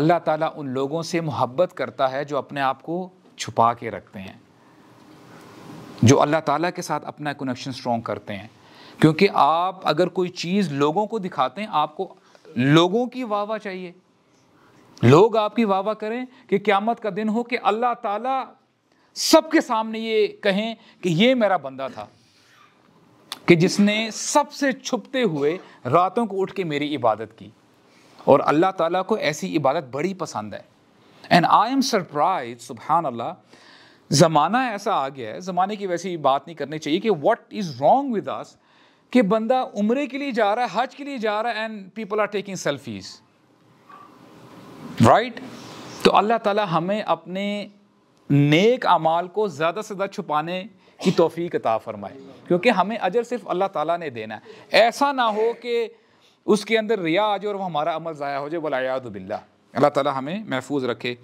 अल्लाह ताला उन लोगों से मोहब्बत करता है जो अपने आप को छुपा के रखते हैं जो अल्लाह ताला के साथ अपना कनेक्शन स्ट्रॉन्ग करते हैं क्योंकि आप अगर कोई चीज़ लोगों को दिखाते हैं आपको लोगों की वाह चाहिए लोग आपकी वाह करें कि क़्यामत का दिन हो कि अल्लाह ताला सबके सामने ये कहें कि ये मेरा बंदा था कि जिसने सबसे छुपते हुए रातों को उठ के मेरी इबादत की और अल्लाह ताला को ऐसी इबादत बड़ी पसंद है एंड आई एम सरप्राइज सुबहान अल्लाह ज़माना ऐसा आ गया है ज़माने की वैसी बात नहीं करनी चाहिए कि what is wrong with us कि बंदा उम्रे के लिए जा रहा है हज के लिए जा रहा है and people are taking selfies right तो अल्लाह ताला हमें अपने नेक अमाल को ज़्यादा से ज़्यादा छुपाने की तोफ़ी अता फ़रमाए क्योंकि हमें अजर सिर्फ अल्लाह ताला ने देना है ऐसा ना हो कि उसके अंदर रिया आ जाए और वह हमारा अमल ज़ाया हो जाए वलायादबिल्ला अल्लाह ताला हमें महफूज रखे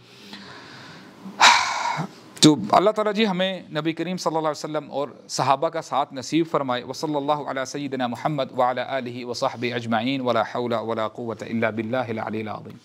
तो अल्लाह ताला जी हमें नबी करीम सल्लल्लाहु अलैहि वसल्लम और सहाबा का साथ नसीब फरमाए वसल्लल्लाहु अला सय्यिदना मोहम्मद वाला आलिहि वसहब अजमाइन वला हौला वला कुव्वत इल्ला बिल्लाहिल अलील अज़ीम